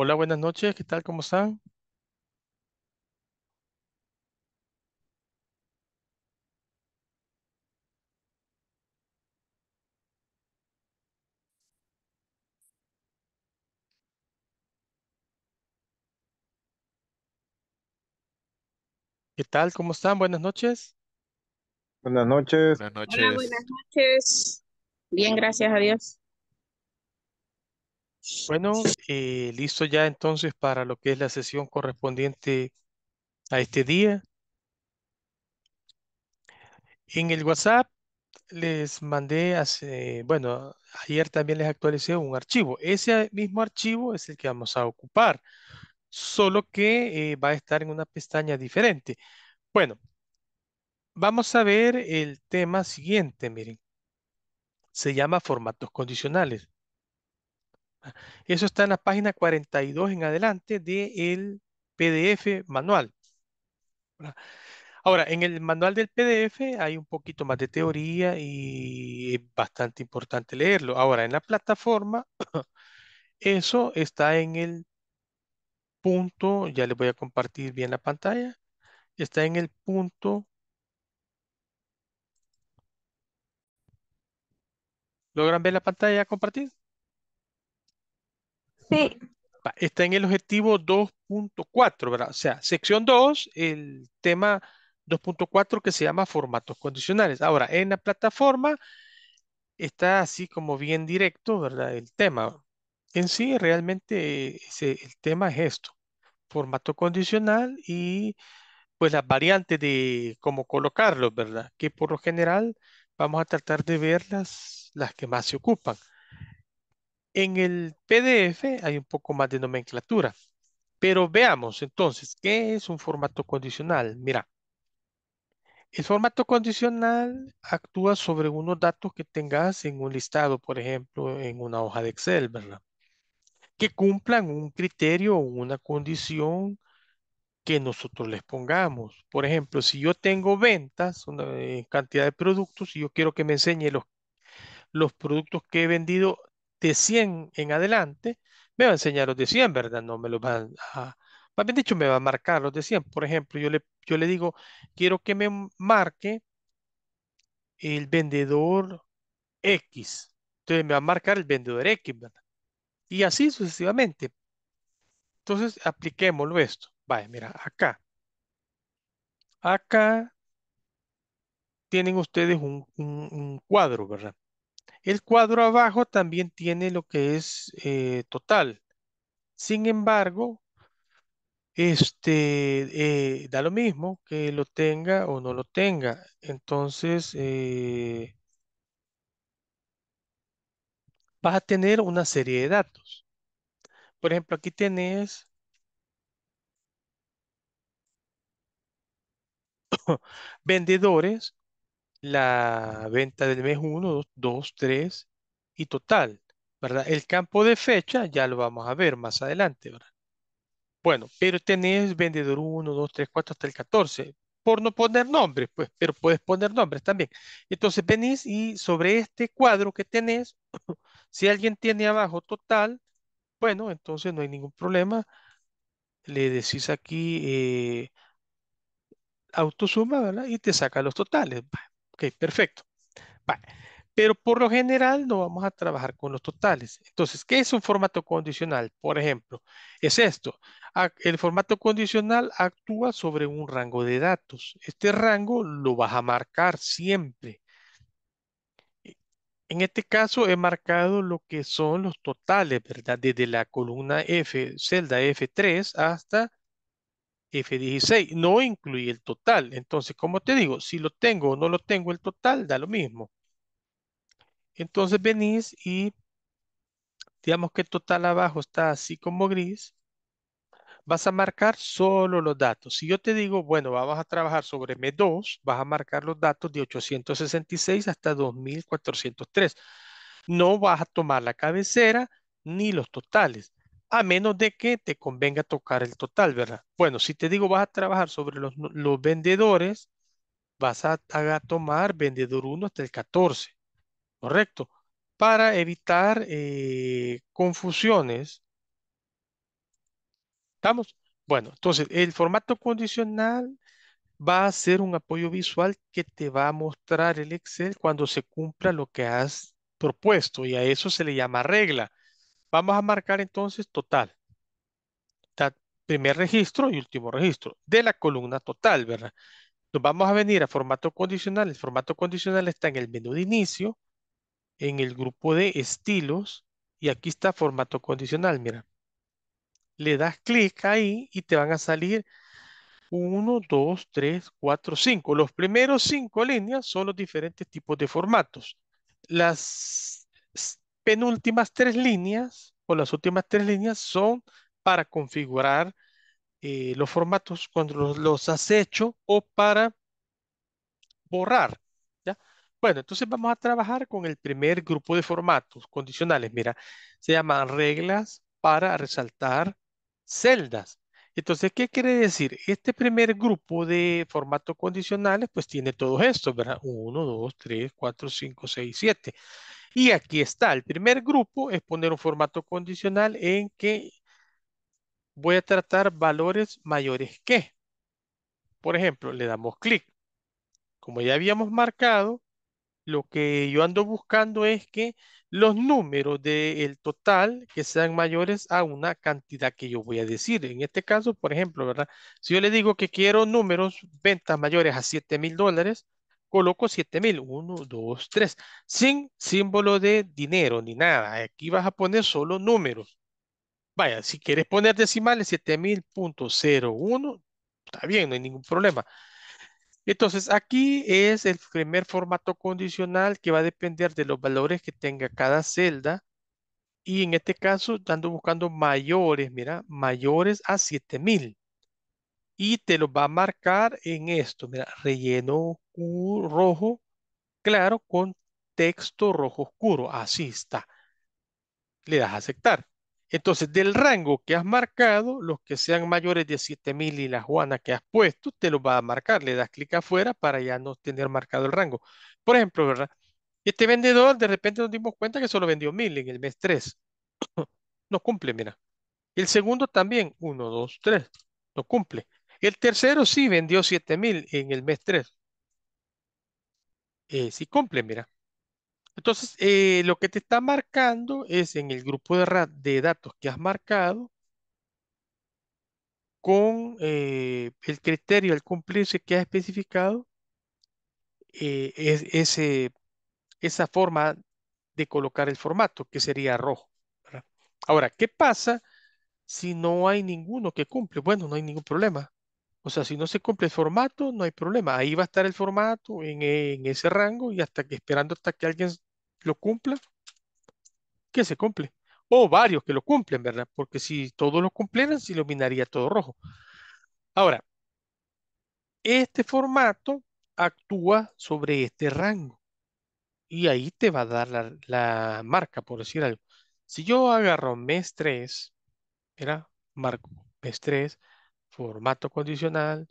Hola, buenas noches, ¿qué tal? ¿Cómo están? ¿Qué tal? ¿Cómo están? Buenas noches. Buenas noches. Buenas noches. Bien, gracias a Dios. Bueno, eh, listo ya entonces para lo que es la sesión correspondiente a este día. En el WhatsApp les mandé hace, bueno, ayer también les actualicé un archivo. Ese mismo archivo es el que vamos a ocupar, solo que eh, va a estar en una pestaña diferente. Bueno, vamos a ver el tema siguiente, miren. Se llama formatos condicionales. Eso está en la página 42 en adelante del el PDF manual. Ahora, en el manual del PDF hay un poquito más de teoría y es bastante importante leerlo. Ahora, en la plataforma, eso está en el punto, ya les voy a compartir bien la pantalla, está en el punto ¿Logran ver la pantalla compartida? Sí. Está en el objetivo 2.4, ¿verdad? O sea, sección 2, el tema 2.4 que se llama formatos condicionales. Ahora, en la plataforma está así como bien directo, ¿verdad? El tema. En sí, realmente el tema es esto, formato condicional y pues las variantes de cómo colocarlos, ¿verdad? Que por lo general vamos a tratar de ver las que más se ocupan. En el PDF hay un poco más de nomenclatura, pero veamos entonces, ¿qué es un formato condicional? Mira, el formato condicional actúa sobre unos datos que tengas en un listado, por ejemplo, en una hoja de Excel, ¿verdad? Que cumplan un criterio o una condición que nosotros les pongamos. Por ejemplo, si yo tengo ventas, una eh, cantidad de productos, y yo quiero que me enseñe los, los productos que he vendido de 100 en adelante, me va a enseñar los de 100, ¿verdad? No me los va a... Más bien dicho, me va a marcar los de 100. Por ejemplo, yo le, yo le digo, quiero que me marque el vendedor X. Entonces me va a marcar el vendedor X, ¿verdad? Y así sucesivamente. Entonces, apliquémoslo esto. Vaya, mira, acá. Acá tienen ustedes un cuadro, ¿verdad? El cuadro abajo también tiene lo que es eh, total. Sin embargo, este, eh, da lo mismo que lo tenga o no lo tenga. Entonces, eh, vas a tener una serie de datos. Por ejemplo, aquí tenés vendedores la venta del mes 1, 2, 3 y total, ¿verdad? El campo de fecha ya lo vamos a ver más adelante, ¿verdad? Bueno, pero tenés vendedor 1, 2, 3, 4 hasta el 14, por no poner nombres, pues, pero puedes poner nombres también. Entonces venís y sobre este cuadro que tenés, si alguien tiene abajo total, bueno, entonces no hay ningún problema. Le decís aquí eh, autosuma, ¿verdad? Y te saca los totales. Pues. Ok, perfecto. Pero por lo general no vamos a trabajar con los totales. Entonces, ¿qué es un formato condicional? Por ejemplo, es esto. El formato condicional actúa sobre un rango de datos. Este rango lo vas a marcar siempre. En este caso he marcado lo que son los totales, ¿verdad? Desde la columna F, celda F3 hasta F16 no incluye el total. Entonces, como te digo, si lo tengo o no lo tengo el total, da lo mismo. Entonces venís y digamos que el total abajo está así como gris. Vas a marcar solo los datos. Si yo te digo, bueno, vamos a trabajar sobre M2, vas a marcar los datos de 866 hasta 2403. No vas a tomar la cabecera ni los totales a menos de que te convenga tocar el total, ¿verdad? Bueno, si te digo vas a trabajar sobre los, vendedores, vas a, tomar vendedor 1 hasta el 14, ¿correcto? Para evitar eh, confusiones. ¿Estamos? Bueno, entonces el formato condicional va a ser un apoyo visual que te va a mostrar el Excel cuando se cumpla lo que has propuesto y a eso se le llama regla. Vamos a marcar entonces total. Primer registro y último registro de la columna total, ¿verdad? Nos vamos a venir a formato condicional. El formato condicional está en el menú de inicio, en el grupo de estilos, y aquí está formato condicional, mira. Le das clic ahí y te van a salir 1, 2, 3, 4, 5. Los primeros cinco líneas son los diferentes tipos de formatos. Las penúltimas tres líneas o las últimas tres líneas son para configurar eh, los formatos cuando los, has hecho o para borrar. ¿ya? Bueno, entonces vamos a trabajar con el primer grupo de formatos condicionales. Mira, se llaman reglas para resaltar celdas. Entonces, ¿qué quiere decir? Este primer grupo de formatos condicionales, pues tiene todos estos, ¿verdad? 1, 2, 3, 4, 5, 6, 7. Y aquí está, el primer grupo es poner un formato condicional en que voy a tratar valores mayores que. Por ejemplo, le damos clic. Como ya habíamos marcado, lo que yo ando buscando es que los números del total que sean mayores a una cantidad que yo voy a decir. En este caso, por ejemplo, ¿verdad? Si yo le digo que quiero números, ventas mayores a 7 mil dólares, coloco 7000, 1, 2, 3, sin símbolo de dinero ni nada. Aquí vas a poner solo números. Vaya, si quieres poner decimales 7000.01, está bien, no hay ningún problema. Entonces, aquí es el primer formato condicional que va a depender de los valores que tenga cada celda. Y en este caso, dando buscando mayores, mira, mayores a 7000 y te lo va a marcar en esto. Mira, relleno rojo claro con texto rojo oscuro. Así está. Le das a aceptar. Entonces, del rango que has marcado, los que sean mayores de 7000 y la Juana que has puesto, te lo va a marcar. Le das clic afuera para ya no tener marcado el rango. Por ejemplo, ¿verdad? Este vendedor, de repente nos dimos cuenta que solo vendió 1000 en el mes 3. no cumple, mira. El segundo también, 1, 2, 3. No cumple. El tercero sí vendió 7000 en el mes 3. Eh, sí cumple, mira. Entonces, eh, lo que te está marcando es en el grupo de, de datos que has marcado con eh, el criterio al cumplirse que has especificado eh, es, ese, esa forma de colocar el formato, que sería rojo. Ahora, ¿qué pasa si no hay ninguno que cumple? Bueno, no hay ningún problema. O sea, si no se cumple el formato, no hay problema. Ahí va a estar el formato en, e, ese rango y hasta que esperando hasta que alguien lo cumpla, que se cumple. O varios que lo cumplen, ¿verdad? Porque si todos lo cumplieran, se iluminaría todo rojo. Ahora, este formato actúa sobre este rango y ahí te va a dar la, marca, por decir algo. Si yo agarro mes 3, era marco mes 3, formato condicional,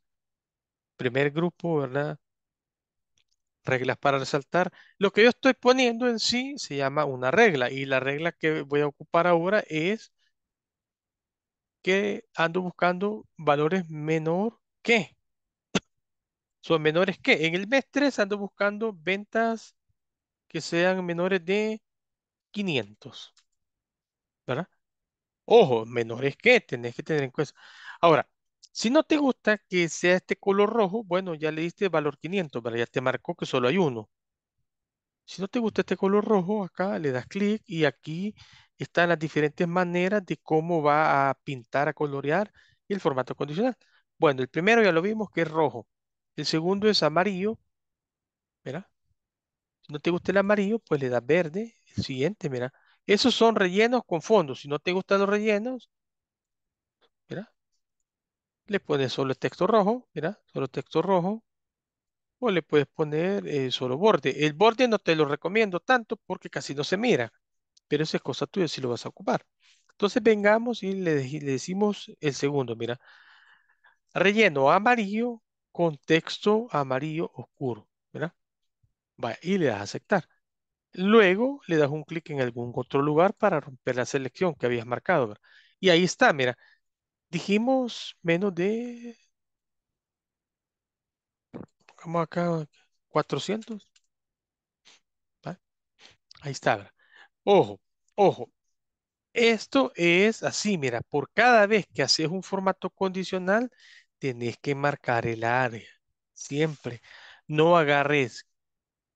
primer grupo, ¿verdad? Reglas para resaltar. Lo que yo estoy poniendo en sí se llama una regla y la regla que voy a ocupar ahora es que ando buscando valores menor que. Son menores que. En el mes 3 ando buscando ventas que sean menores de 500. ¿Verdad? Ojo, menores que tenés que tener en cuenta. Ahora, si no te gusta que sea este color rojo, bueno, ya le diste valor 500, pero Ya te marcó que solo hay uno. Si no te gusta este color rojo, acá le das clic y aquí están las diferentes maneras de cómo va a pintar, a colorear el formato condicional. Bueno, el primero ya lo vimos que es rojo. El segundo es amarillo. Mira. Si no te gusta el amarillo, pues le das verde. El siguiente, mira. Esos son rellenos con fondo. Si no te gustan los rellenos, le pones solo el texto rojo, mira, solo texto rojo, o le puedes poner eh, solo borde. El borde no te lo recomiendo tanto porque casi no se mira, pero esa es cosa tuya si lo vas a ocupar. Entonces vengamos y le, decimos el segundo, mira, relleno amarillo con texto amarillo oscuro, ¿verdad? y le das a aceptar. Luego le das un clic en algún otro lugar para romper la selección que habías marcado, Y ahí está, mira, Dijimos menos de, pongamos acá 400. Ahí está. Ojo, ojo. Esto es así, mira, por cada vez que haces un formato condicional, tenés que marcar el área. Siempre. No agarres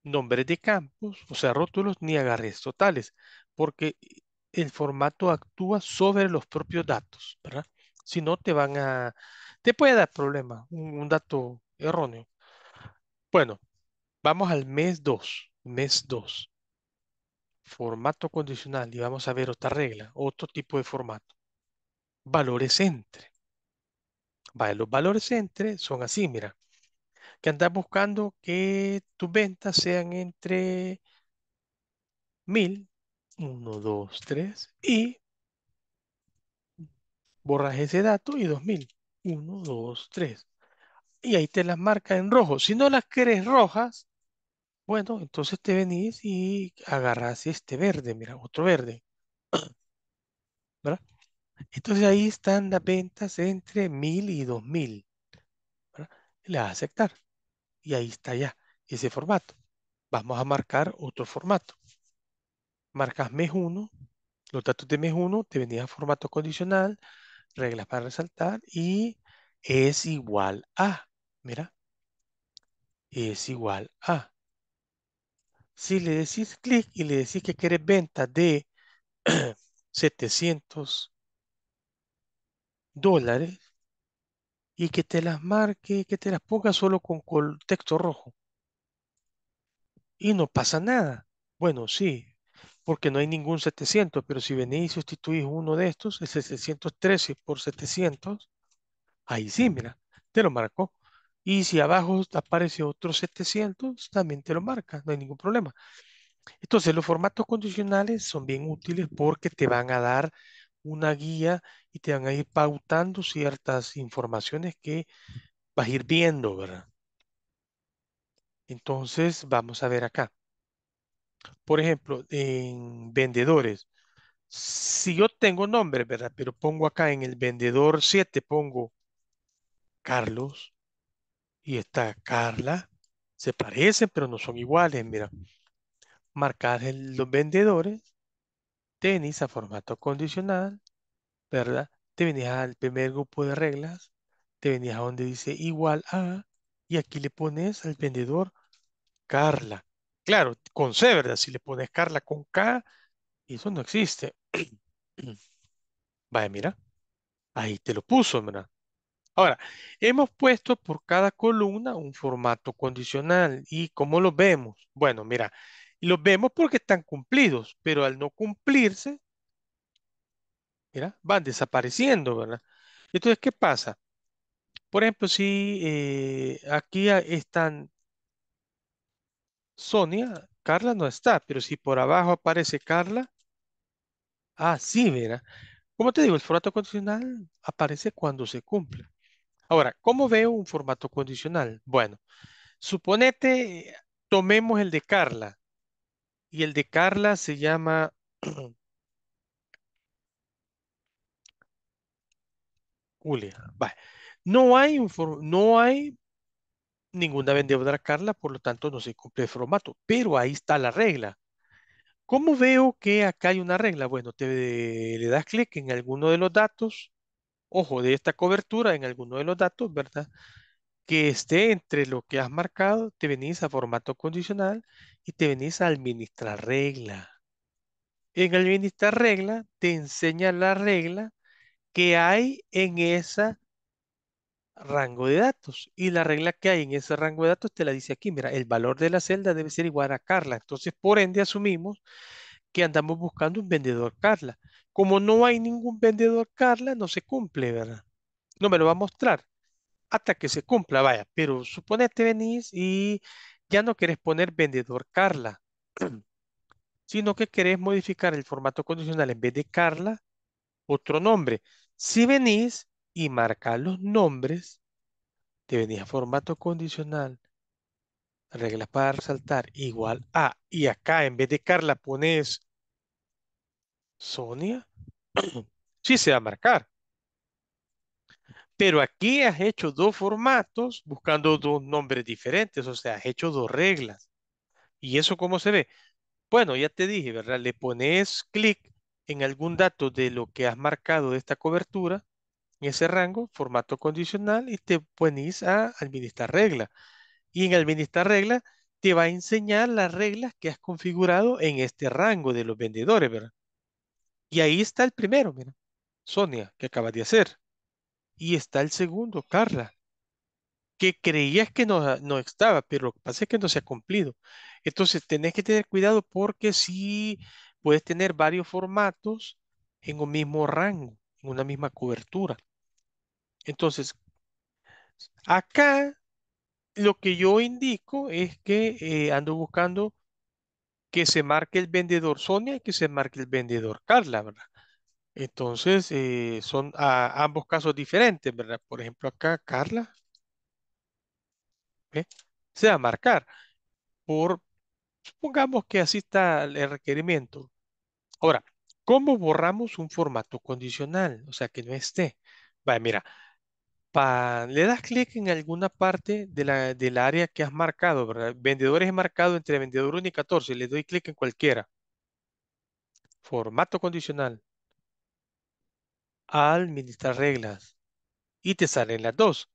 nombres de campos, o sea, rótulos, ni agarres totales, porque el formato actúa sobre los propios datos, ¿verdad? Si no, te van a, te puede dar problema. un, dato erróneo. Bueno, vamos al mes 2, mes 2. Formato condicional y vamos a ver otra regla, otro tipo de formato. Valores entre. Vale, los valores entre son así, mira. Que andas buscando que tus ventas sean entre 1000, 1, 2, 3 y borras ese dato y 2000. 1, 2, 3. Y ahí te las marca en rojo. Si no las crees rojas, bueno, entonces te venís y agarras este verde, mira, otro verde. Entonces ahí están las ventas entre 1000 y 2000. ¿verdad? Le vas a aceptar. Y ahí está ya ese formato. Vamos a marcar otro formato. Marcas mes 1, los datos de mes 1, te venían a formato condicional, reglas para resaltar y es igual a, mira, es igual a. Si le decís clic y le decís que quieres venta de 700 dólares y que te las marque, que te las ponga solo con texto rojo. Y no pasa nada. Bueno, sí, porque no hay ningún 700, pero si venís y sustituís uno de estos, el 713 por 700, ahí sí, mira, te lo marcó. Y si abajo aparece otro 700, también te lo marca, no hay ningún problema. Entonces, los formatos condicionales son bien útiles porque te van a dar una guía y te van a ir pautando ciertas informaciones que vas a ir viendo, ¿verdad? Entonces, vamos a ver acá. Por ejemplo, en vendedores, si yo tengo nombre, ¿verdad? Pero pongo acá en el vendedor 7, pongo Carlos y está Carla. Se parecen, pero no son iguales. Mira, marcar los vendedores, tenis a formato condicional, ¿verdad? Te venías al primer grupo de reglas, te venías a donde dice igual a, y aquí le pones al vendedor Carla claro, con C, ¿verdad? Si le pones Carla con K, eso no existe. Vaya, mira, ahí te lo puso, ¿verdad? Ahora, hemos puesto por cada columna un formato condicional. ¿Y cómo lo vemos? Bueno, mira, Lo vemos porque están cumplidos, pero al no cumplirse, mira, van desapareciendo, ¿verdad? Entonces, ¿qué pasa? Por ejemplo, si eh, aquí están Sonia, Carla no está, pero si por abajo aparece Carla, ah, sí, mira. Como te digo, el formato condicional aparece cuando se cumple. Ahora, ¿cómo veo un formato condicional? Bueno, suponete, tomemos el de Carla. Y el de Carla se llama... Julia. No hay, no hay ninguna otra Carla, por lo tanto no se cumple el formato, pero ahí está la regla. ¿Cómo veo que acá hay una regla? Bueno, te, le das clic en alguno de los datos, ojo, de esta cobertura, en alguno de los datos, ¿verdad? Que esté entre lo que has marcado, te venís a formato condicional y te venís a administrar regla. En administrar regla, te enseña la regla que hay en esa rango de datos. Y la regla que hay en ese rango de datos te la dice aquí, mira, el valor de la celda debe ser igual a Carla. Entonces, por ende, asumimos que andamos buscando un vendedor Carla. Como no hay ningún vendedor Carla, no se cumple, ¿verdad? No me lo va a mostrar hasta que se cumpla, vaya. Pero suponete venís y ya no querés poner vendedor Carla, sino que querés modificar el formato condicional en vez de Carla, otro nombre. Si venís y marcar los nombres, te venía formato condicional, reglas para resaltar, igual a, y acá en vez de Carla pones Sonia, sí se va a marcar. Pero aquí has hecho dos formatos buscando dos nombres diferentes, o sea, has hecho dos reglas. ¿Y eso cómo se ve? Bueno, ya te dije, ¿verdad? Le pones clic en algún dato de lo que has marcado de esta cobertura en ese rango, formato condicional, y te pones a administrar regla Y en administrar regla te va a enseñar las reglas que has configurado en este rango de los vendedores, ¿verdad? Y ahí está el primero, mira, Sonia, que acabas de hacer. Y está el segundo, Carla, que creías que no, estaba, pero lo que pasa es que no se ha cumplido. Entonces, tenés que tener cuidado porque si puedes tener varios formatos en un mismo rango, en una misma cobertura. Entonces, acá lo que yo indico es que eh, ando buscando que se marque el vendedor Sonia y que se marque el vendedor Carla, ¿verdad? Entonces, eh, son a, ambos casos diferentes, ¿verdad? Por ejemplo, acá Carla ¿eh? se va a marcar por, supongamos que así está el requerimiento. Ahora, ¿cómo borramos un formato condicional? O sea, que no esté. vaya, mira, le das clic en alguna parte de la, del área que has marcado, ¿verdad? Vendedores he marcado entre vendedor 1 y 14, le doy clic en cualquiera. Formato condicional. Administrar reglas. Y te salen las dos.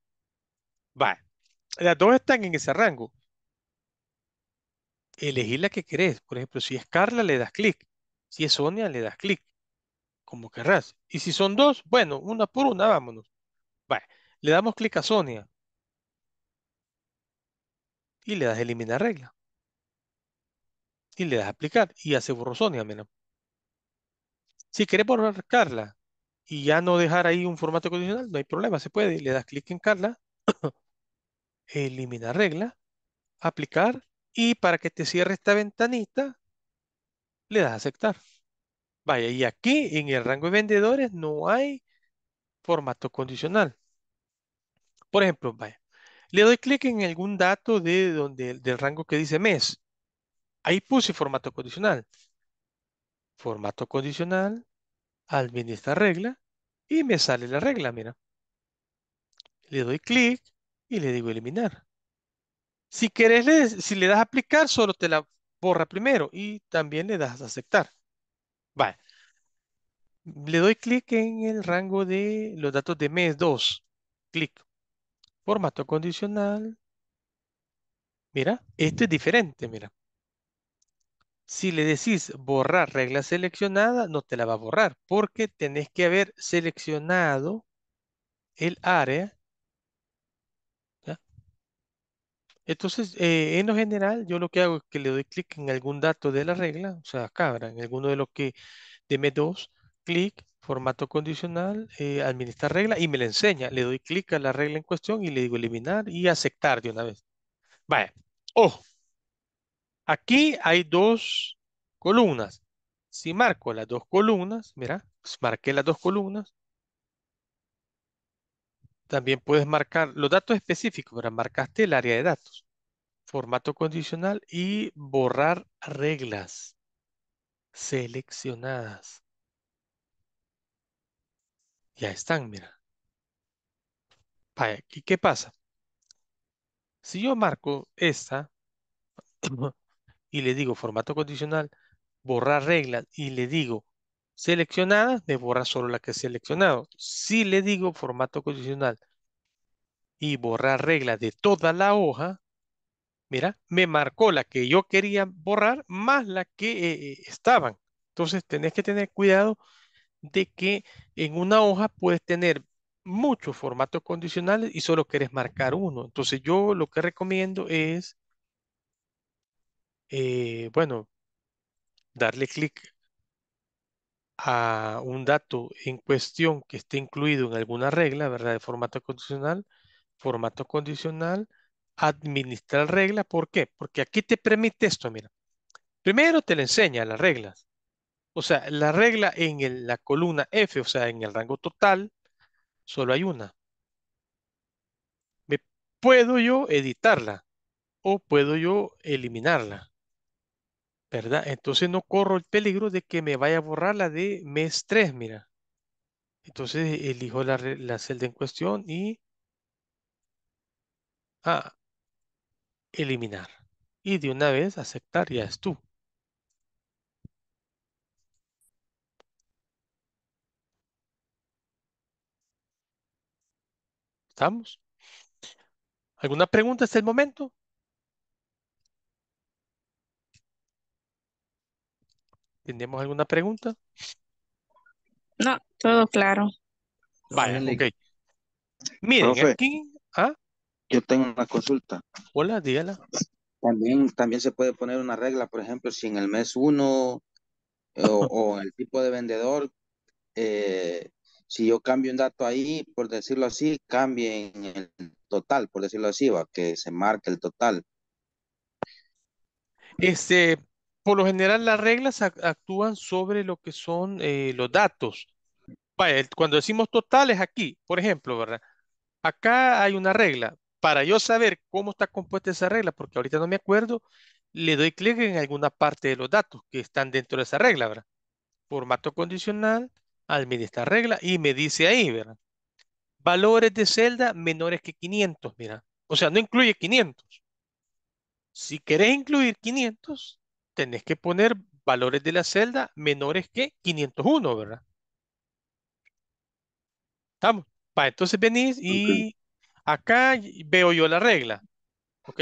Va. Las dos están en ese rango. Elegí la que querés. Por ejemplo, si es Carla, le das clic. Si es Sonia, le das clic. Como querrás. Y si son dos, bueno, una por una, vámonos. Va. Le damos clic a Sonia y le das eliminar regla. Y le das aplicar y ya se borró Sonia, Si querés borrar Carla y ya no dejar ahí un formato condicional, no hay problema, se puede. Le das clic en Carla, eliminar regla, aplicar y para que te cierre esta ventanita, le das aceptar. Vaya, y aquí en el rango de vendedores no hay formato condicional. Por ejemplo, le doy clic en algún dato de donde, del rango que dice mes. Ahí puse formato condicional. Formato condicional, administrar regla y me sale la regla, mira. Le doy clic y le digo eliminar. Si le, si le das aplicar, solo te la borra primero y también le das aceptar. Vale. Le doy clic en el rango de los datos de mes 2. Clic. Formato condicional. Mira, esto es diferente, mira. Si le decís borrar regla seleccionada, no te la va a borrar porque tenés que haber seleccionado el área. Entonces, eh, en lo general, yo lo que hago es que le doy clic en algún dato de la regla, o sea, acá, en alguno de los que de M2, clic, formato condicional, eh, administrar regla y me la enseña. Le doy clic a la regla en cuestión y le digo eliminar y aceptar de una vez. Vaya, ojo, aquí hay dos columnas. Si marco las dos columnas, mira, pues marqué las dos columnas. También puedes marcar los datos específicos, pero marcaste el área de datos, formato condicional y borrar reglas seleccionadas. Ya están, mira. Aquí qué pasa? Si yo marco esta y le digo formato condicional, borrar reglas y le digo seleccionadas, me borra solo la que he seleccionado. Si le digo formato condicional y borrar reglas de toda la hoja, mira, me marcó la que yo quería borrar más la que eh, eh, estaban. Entonces tenés que tener cuidado de que en una hoja puedes tener muchos formatos condicionales y solo quieres marcar uno. Entonces yo lo que recomiendo es, eh, bueno, darle clic a un dato en cuestión que esté incluido en alguna regla, ¿verdad? De formato condicional, formato condicional, administrar regla, ¿Por qué? Porque aquí te permite esto, mira. Primero te le enseña las reglas. O sea, la regla en la columna F, o sea, en el rango total, solo hay una. ¿Me puedo yo editarla o puedo yo eliminarla? ¿Verdad? Entonces no corro el peligro de que me vaya a borrar la de mes 3, mira. Entonces elijo la, la celda en cuestión y... Ah, eliminar. Y de una vez aceptar, ya es tú. ¿Estamos? ¿Alguna pregunta hasta el momento? ¿Tenemos alguna pregunta? No, todo claro. Vale, ok. Miren, aquí... ¿ah? Yo tengo una consulta. Hola, dígala. También, también se puede poner una regla, por ejemplo, si en el mes uno eh, o, en el tipo de vendedor eh, si yo cambio un dato ahí, por decirlo así, cambie en el total, por decirlo así, va, que se marque el total. Este, por lo general las reglas actúan sobre lo que son eh, los datos. cuando decimos totales aquí, por ejemplo, ¿verdad? Acá hay una regla. Para yo saber cómo está compuesta esa regla, porque ahorita no me acuerdo, le doy clic en alguna parte de los datos que están dentro de esa regla, ¿verdad? Formato condicional, administrar regla y me dice ahí, ¿verdad? Valores de celda menores que 500, mira. O sea, no incluye 500. Si querés incluir 500, tenés que poner valores de la celda menores que 501, ¿verdad? ¿Estamos? entonces venís y acá veo yo la regla. Ok,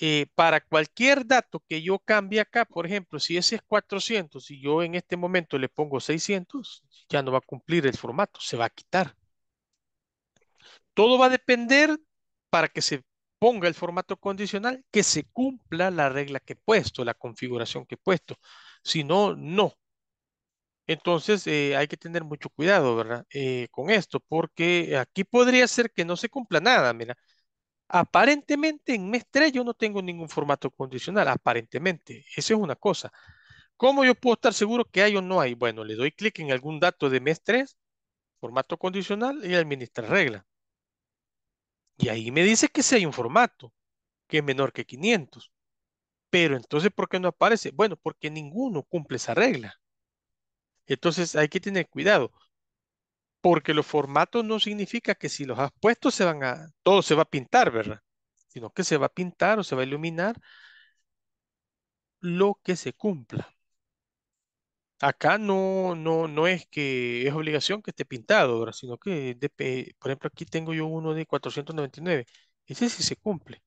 eh, para cualquier dato que yo cambie acá, por ejemplo, si ese es 400 y yo en este momento le pongo 600, ya no va a cumplir el formato, se va a quitar. Todo va a depender para que se ponga el formato condicional, que se cumpla la regla que he puesto, la configuración que he puesto. Si no, no. Entonces eh, hay que tener mucho cuidado, ¿verdad? Eh, con esto, porque aquí podría ser que no se cumpla nada, mira. Aparentemente en mes 3 yo no tengo ningún formato condicional, aparentemente. eso es una cosa. ¿Cómo yo puedo estar seguro que hay o no hay? Bueno, le doy clic en algún dato de mes 3, formato condicional y administrar regla. Y ahí me dice que si hay un formato, que es menor que 500. Pero entonces, ¿por qué no aparece? Bueno, porque ninguno cumple esa regla. Entonces hay que tener cuidado porque los formatos no significa que si los has puesto se van a, todo se va a pintar, ¿verdad? Sino que se va a pintar o se va a iluminar lo que se cumpla. Acá no, no, no es que es obligación que esté pintado, ¿verdad? sino que, por ejemplo, aquí tengo yo uno de 499. Ese sí se cumple.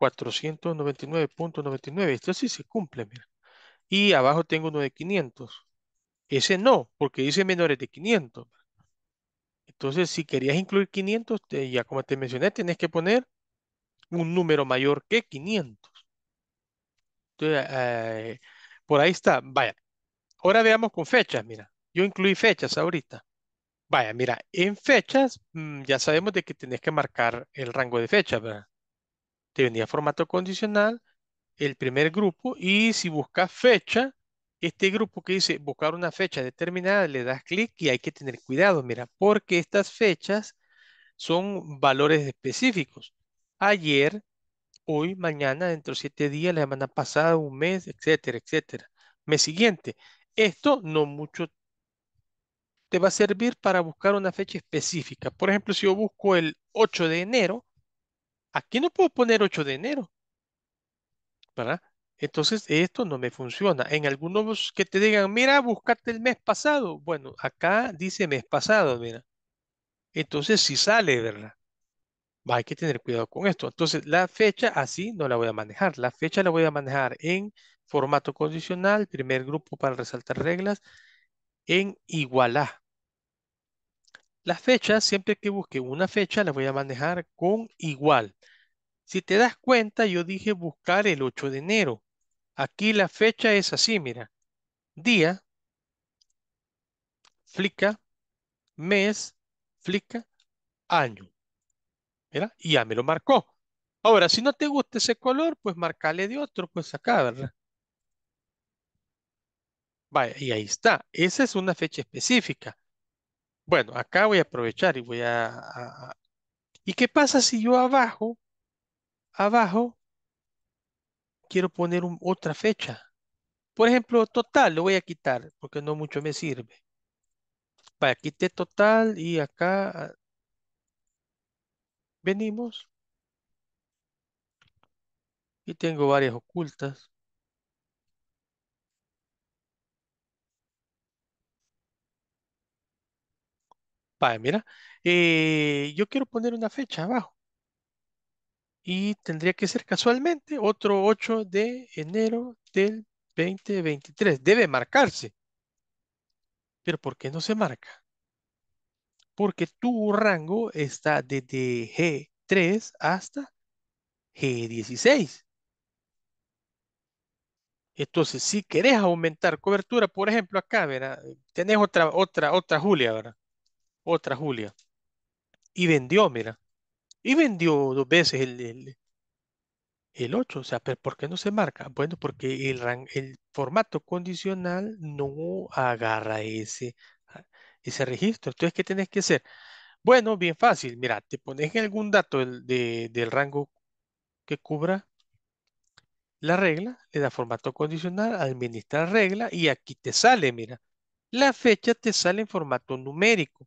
499.99. Este sí se cumple, mira. Y abajo tengo uno de 500. Ese no, porque dice menores de 500. Entonces, si querías incluir 500, ya como te mencioné, tienes que poner un número mayor que 500. Entonces, eh, por ahí está. Vaya. Ahora veamos con fechas, mira. Yo incluí fechas ahorita. Vaya, mira, en fechas mm, ya sabemos de que tenés que marcar el rango de fechas, ¿verdad? Te venía formato condicional, el primer grupo, y si buscas fecha, este grupo que dice buscar una fecha determinada, le das clic y hay que tener cuidado, mira, porque estas fechas son valores específicos. Ayer, hoy, mañana, dentro de siete días, la semana pasada, un mes, etcétera, etcétera. Mes siguiente. Esto no mucho te va a servir para buscar una fecha específica. Por ejemplo, si yo busco el 8 de enero, aquí no puedo poner 8 de enero. ¿Verdad? Entonces, esto no me funciona. En algunos que te digan, mira, buscate el mes pasado. Bueno, acá dice mes pasado, mira. Entonces, si sí sale, ¿verdad? Hay que tener cuidado con esto. Entonces, la fecha así no la voy a manejar. La fecha la voy a manejar en formato condicional, primer grupo para resaltar reglas, en igual a. Las fechas, siempre que busque una fecha, la voy a manejar con igual. Si te das cuenta, yo dije buscar el 8 de enero. Aquí la fecha es así, mira. Día, flica, mes, flica, año. Mira, y ya me lo marcó. Ahora, si no te gusta ese color, pues marcale de otro, pues acá, ¿verdad? Vaya, y ahí está. Esa es una fecha específica. Bueno, acá voy a aprovechar y voy a ¿Y qué pasa si yo abajo, abajo, quiero poner otra fecha. Por ejemplo, total, lo voy a quitar porque no mucho me sirve. Para quitar total y acá ah, venimos. Y tengo varias ocultas. para mira, eh, yo quiero poner una fecha abajo y tendría que ser casualmente otro 8 de enero del 2023. Debe marcarse. Pero ¿por qué no se marca? Porque tu rango está desde G3 hasta G16. Entonces, si querés aumentar cobertura, por ejemplo, acá, ¿verdad? Tenés otra, otra, otra Julia, ¿verdad? Otra Julia. Y vendió, mira y vendió dos veces el, el, 8. O sea, ¿por qué no se marca? Bueno, porque el, el formato condicional no agarra ese, ese registro. Entonces, ¿qué tenés que hacer? Bueno, bien fácil. Mira, te pones en algún dato del, del rango que cubra la regla, le da formato condicional, administra regla y aquí te sale, mira. La fecha te sale en formato numérico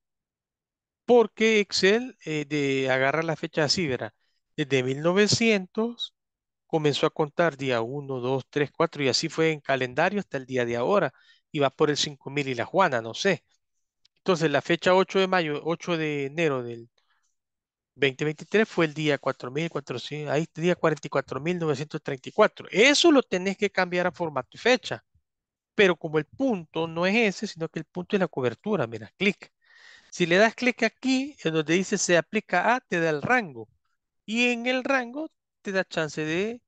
porque Excel eh, de, agarra la fecha así, ¿verdad? Desde 1900 comenzó a contar día 1, 2, 3, 4 y así fue en calendario hasta el día de ahora y va por el 5000 y la Juana, no sé. Entonces la fecha 8 de mayo, 8 de enero del 2023 fue el día 4400, ahí día 44934. Eso lo tenés que cambiar a formato y fecha. Pero como el punto no es ese, sino que el punto es la cobertura, mira, clic. Si le das clic aquí, en donde dice se aplica a, te da el rango. Y en el rango te da chance de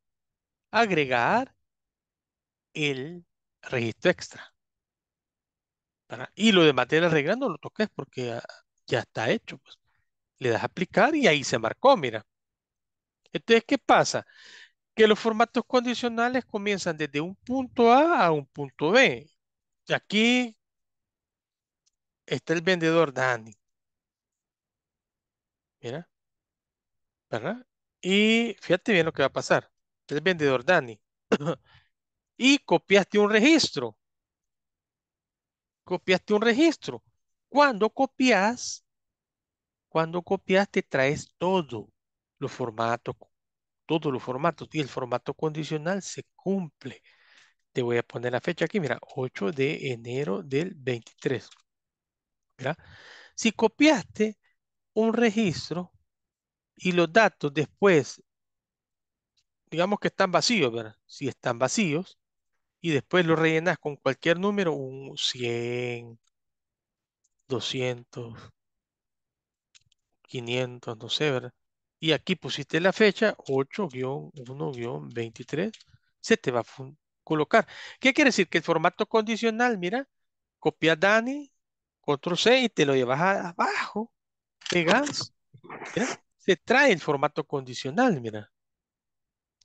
agregar el registro extra. Y lo de materia regla no lo toques porque ah, ya está hecho. Pues. Le das aplicar y ahí se marcó, mira. Entonces, ¿qué pasa? Que los formatos condicionales comienzan desde un punto A a un punto B. Aquí está el vendedor Dani. Mira. ¿Verdad? Y fíjate bien lo que va a pasar. el vendedor Dani. y copiaste un registro. Copiaste un registro. Cuando copias, cuando copias te traes todo los formatos, todos los formatos y el formato condicional se cumple. Te voy a poner la fecha aquí, mira, 8 de enero del 23. Si copiaste un registro y los datos después, digamos que están vacíos, Si están vacíos y después lo rellenas con cualquier número, un 100, 200, 500, no sé, Y aquí pusiste la fecha 8-1-23, se te va a colocar. ¿Qué quiere decir? Que el formato condicional, mira, copia Dani, control C y te lo llevas abajo, pegas, se trae el formato condicional, mira.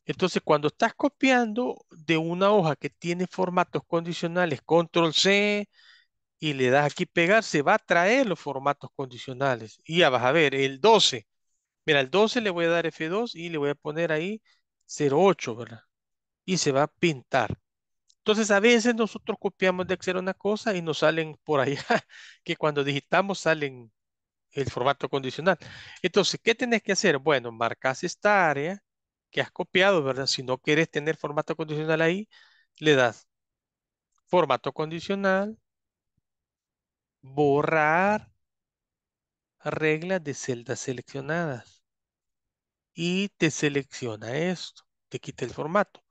Entonces, cuando estás copiando de una hoja que tiene formatos condicionales, control C, y le das aquí pegar, se va a traer los formatos condicionales. Y ya vas a ver, el 12. Mira, el 12 le voy a dar F2 y le voy a poner ahí 08, ¿verdad? Y se va a pintar. Entonces, a veces nosotros copiamos de Excel una cosa y nos salen por allá, que cuando digitamos salen el formato condicional. Entonces, ¿qué tenés que hacer? Bueno, marcas esta área que has copiado, ¿verdad? Si no quieres tener formato condicional ahí, le das formato condicional, borrar reglas de celdas seleccionadas y te selecciona esto, te quita el formato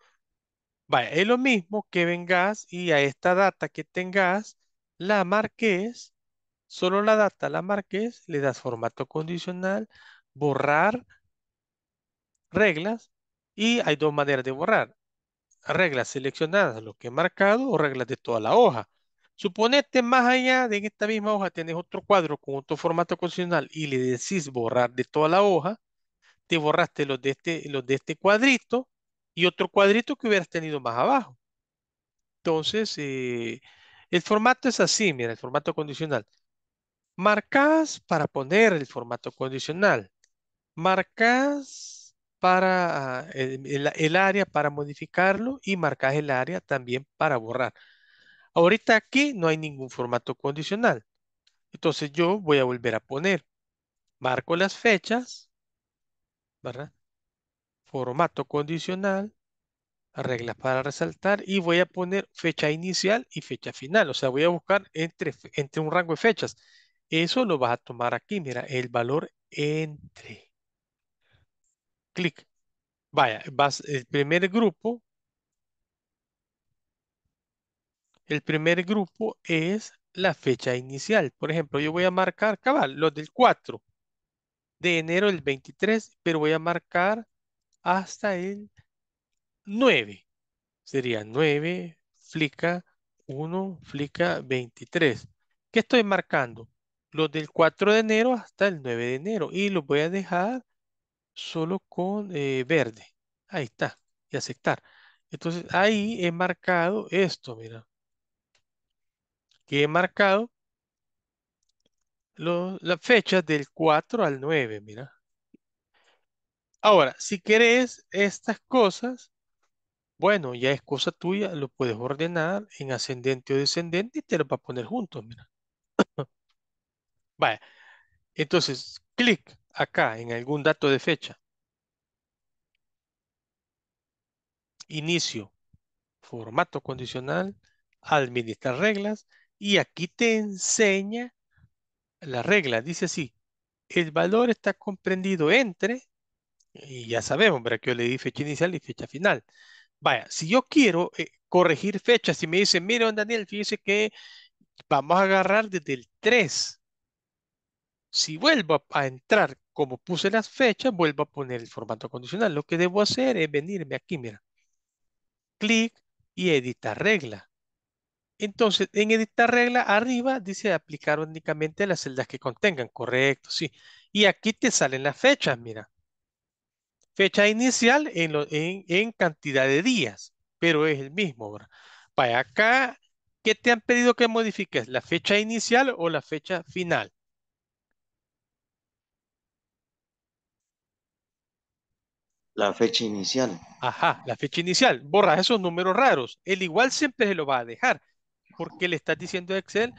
es lo mismo que vengas y a esta data que tengas la marques, solo la data la marques, le das formato condicional, borrar reglas y hay dos maneras de borrar. Reglas seleccionadas, lo que he marcado, o reglas de toda la hoja. Suponete más allá de esta misma hoja tienes otro cuadro con otro formato condicional y le decís borrar de toda la hoja, te borraste los de este, los de este cuadrito y otro cuadrito que hubieras tenido más abajo. Entonces, eh, el formato es así, mira, el formato condicional. Marcas para poner el formato condicional. Marcas para ah, el, área para modificarlo y marcas el área también para borrar. Ahorita aquí no hay ningún formato condicional. Entonces yo voy a volver a poner. Marco las fechas, ¿verdad? formato condicional, reglas para resaltar y voy a poner fecha inicial y fecha final. O sea, voy a buscar entre, entre un rango de fechas. Eso lo vas a tomar aquí, mira, el valor entre. Clic. Vaya, vas, el primer grupo, el primer grupo es la fecha inicial. Por ejemplo, yo voy a marcar, cabal, los del 4 de enero del 23, pero voy a marcar hasta el 9. Sería 9, flica 1, flica 23. ¿Qué estoy marcando? Los del 4 de enero hasta el 9 de enero. Y lo voy a dejar solo con eh, verde. Ahí está. Y aceptar. Entonces ahí he marcado esto, mira. Que he marcado las fechas del 4 al 9, mira. Ahora, si querés estas cosas, bueno, ya es cosa tuya, lo puedes ordenar en ascendente o descendente y te lo va a poner juntos, mira. Vale. Entonces, clic acá en algún dato de fecha. Inicio, formato condicional, administrar reglas y aquí te enseña la regla. Dice así, el valor está comprendido entre y ya sabemos, ¿verdad? Que yo le di fecha inicial y fecha final. Vaya, si yo quiero eh, corregir fechas, y me dicen, miren, Daniel, fíjese que vamos a agarrar desde el 3. Si vuelvo a entrar como puse las fechas, vuelvo a poner el formato condicional. Lo que debo hacer es venirme aquí, mira. Clic y editar regla. Entonces, en editar regla, arriba dice aplicar únicamente las celdas que contengan. Correcto, sí. Y aquí te salen las fechas, mira fecha inicial en, cantidad de días, pero es el mismo. ¿verdad? Para acá, ¿qué te han pedido que modifiques? ¿La fecha inicial o la fecha final? La fecha inicial. Ajá, la fecha inicial. Borras esos números raros. El igual siempre se lo va a dejar, porque le estás diciendo a Excel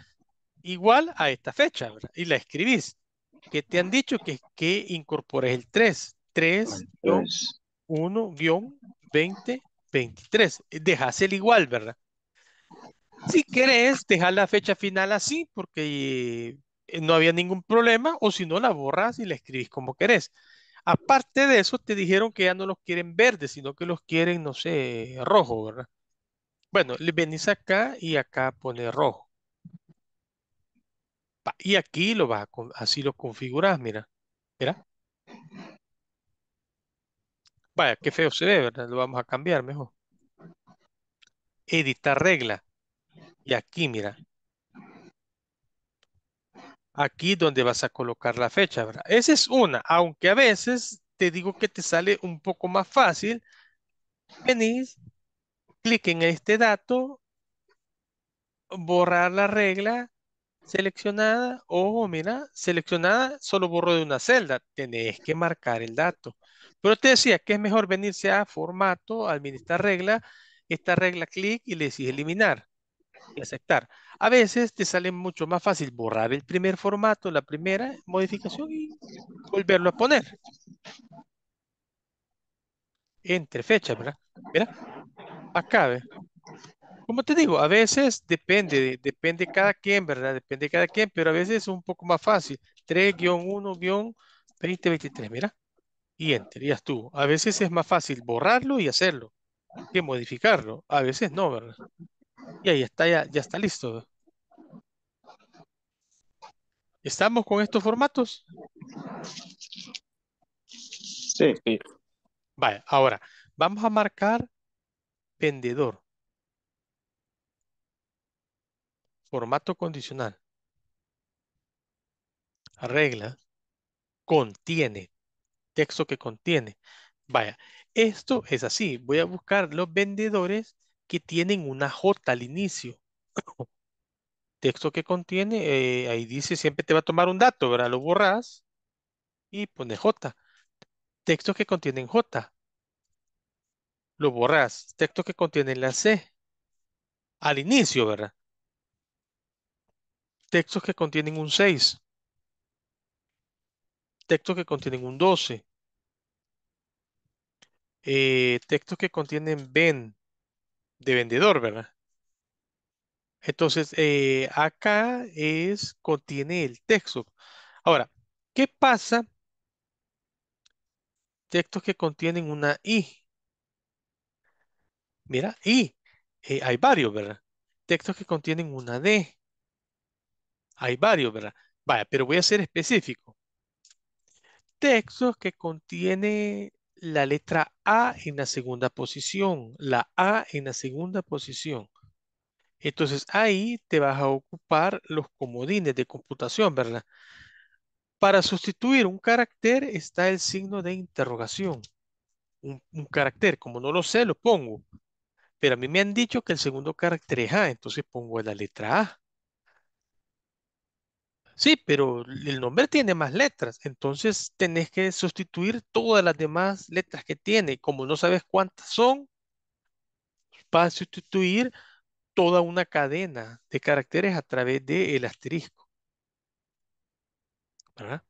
igual a esta fecha, Y la escribís. ¿Qué te han dicho? Que, que incorpores el 3. 3, 1, guión, 20, 23. Dejas el igual, ¿verdad? Si querés, deja la fecha final así, porque eh, no había ningún problema, o si no, la borras y la escribís como querés. Aparte de eso, te dijeron que ya no los quieren verdes, sino que los quieren, no sé, rojo, ¿verdad? Bueno, le venís acá y acá pone rojo. Y aquí lo vas así lo configuras, mira. Mira. Vaya, qué feo se ve, ¿verdad? Lo vamos a cambiar mejor. Editar regla. Y aquí, mira. Aquí donde vas a colocar la fecha, ¿verdad? Esa es una, aunque a veces te digo que te sale un poco más fácil. Venís, clic en este dato, borrar la regla seleccionada. Ojo, mira, seleccionada solo borro de una celda. Tenés que marcar el dato. Pero te decía que es mejor venirse a formato, administrar regla, esta regla clic y le decís eliminar y aceptar. A veces te sale mucho más fácil borrar el primer formato, la primera modificación y volverlo a poner. Entre fechas, ¿verdad? Mira, acá, Como te digo, a veces depende, depende cada quien, ¿verdad? Depende cada quien, pero a veces es un poco más fácil. 3-1-2023, mira y enter, tú A veces es más fácil borrarlo y hacerlo que modificarlo. A veces no, ¿verdad? Y ahí está, ya, ya está listo. ¿Estamos con estos formatos? Sí, sí. Vale, ahora vamos a marcar vendedor. Formato condicional. Regla. Contiene texto que contiene. Vaya, esto es así. Voy a buscar los vendedores que tienen una J al inicio. texto que contiene, eh, ahí dice, siempre te va a tomar un dato, ¿verdad? Lo borras y pone J. Texto que contienen J. Lo borras. Texto que contiene la C. Al inicio, ¿verdad? Textos que contienen un 6. Texto que contienen un 12. Eh, textos que contienen ven de vendedor, ¿verdad? Entonces, eh, acá es, contiene el texto. Ahora, ¿qué pasa? Textos que contienen una I. Mira, I. Eh, hay varios, ¿verdad? Textos que contienen una D. Hay varios, ¿verdad? Vaya, pero voy a ser específico. Textos que contiene la letra A en la segunda posición, la A en la segunda posición. Entonces ahí te vas a ocupar los comodines de computación, ¿verdad? Para sustituir un carácter está el signo de interrogación. Un, carácter, como no lo sé, lo pongo. Pero a mí me han dicho que el segundo carácter es A, entonces pongo la letra A. Sí, pero el nombre tiene más letras, entonces tenés que sustituir todas las demás letras que tiene. Como no sabes cuántas son, vas a sustituir toda una cadena de caracteres a través del asterisco. ¿Verdad?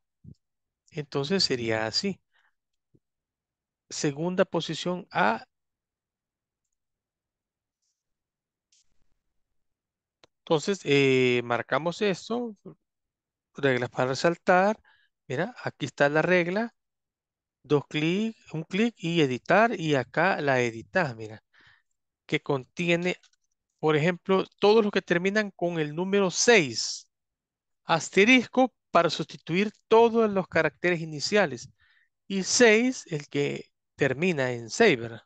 Entonces sería así. Segunda posición A. Entonces, eh, marcamos esto, reglas para resaltar. Mira, aquí está la regla. Dos clic, un clic y editar. Y acá la editas, mira. Que contiene, por ejemplo, todos los que terminan con el número 6. Asterisco para sustituir todos los caracteres iniciales. Y 6, el que termina en 6, ¿verdad?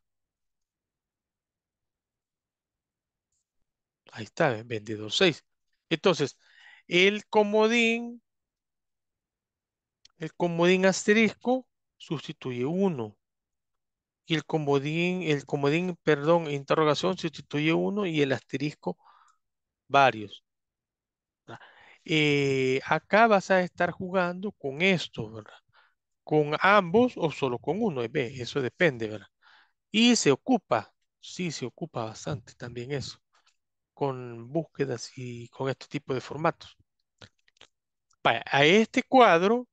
Ahí está, vendedor 6. Entonces, el comodín, el comodín asterisco sustituye uno Y el comodín, el comodín, perdón, interrogación sustituye uno y el asterisco varios. Eh, acá vas a estar jugando con esto, ¿verdad? Con ambos o solo con uno, eso depende, ¿verdad? Y se ocupa, sí, se ocupa bastante también eso con búsquedas y con este tipo de formatos. a este cuadro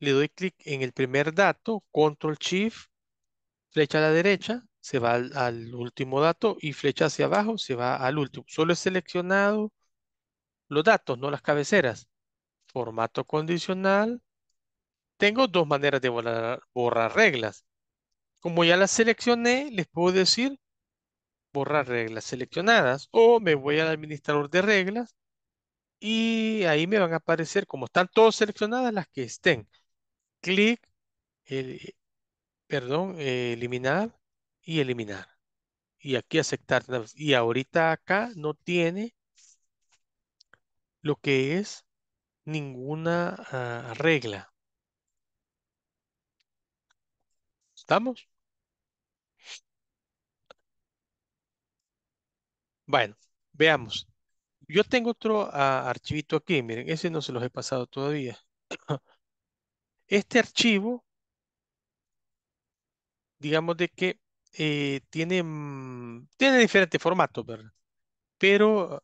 le doy clic en el primer dato, control shift, flecha a la derecha, se va al, último dato y flecha hacia abajo se va al último. Solo he seleccionado los datos, no las cabeceras. Formato condicional. Tengo dos maneras de borrar reglas. Como ya las seleccioné, les puedo decir borrar reglas seleccionadas o me voy al administrador de reglas y ahí me van a aparecer, como están todas seleccionadas, las que estén. Clic, perdón, eh, eliminar y eliminar. Y aquí aceptar. Y ahorita acá no tiene lo que es ninguna ah, regla. ¿Estamos? Bueno, veamos. Yo tengo otro ah, archivito aquí, miren, ese no se los he pasado todavía. Este archivo, digamos de que eh, tiene, mm, tiene diferentes formatos, ¿verdad? Pero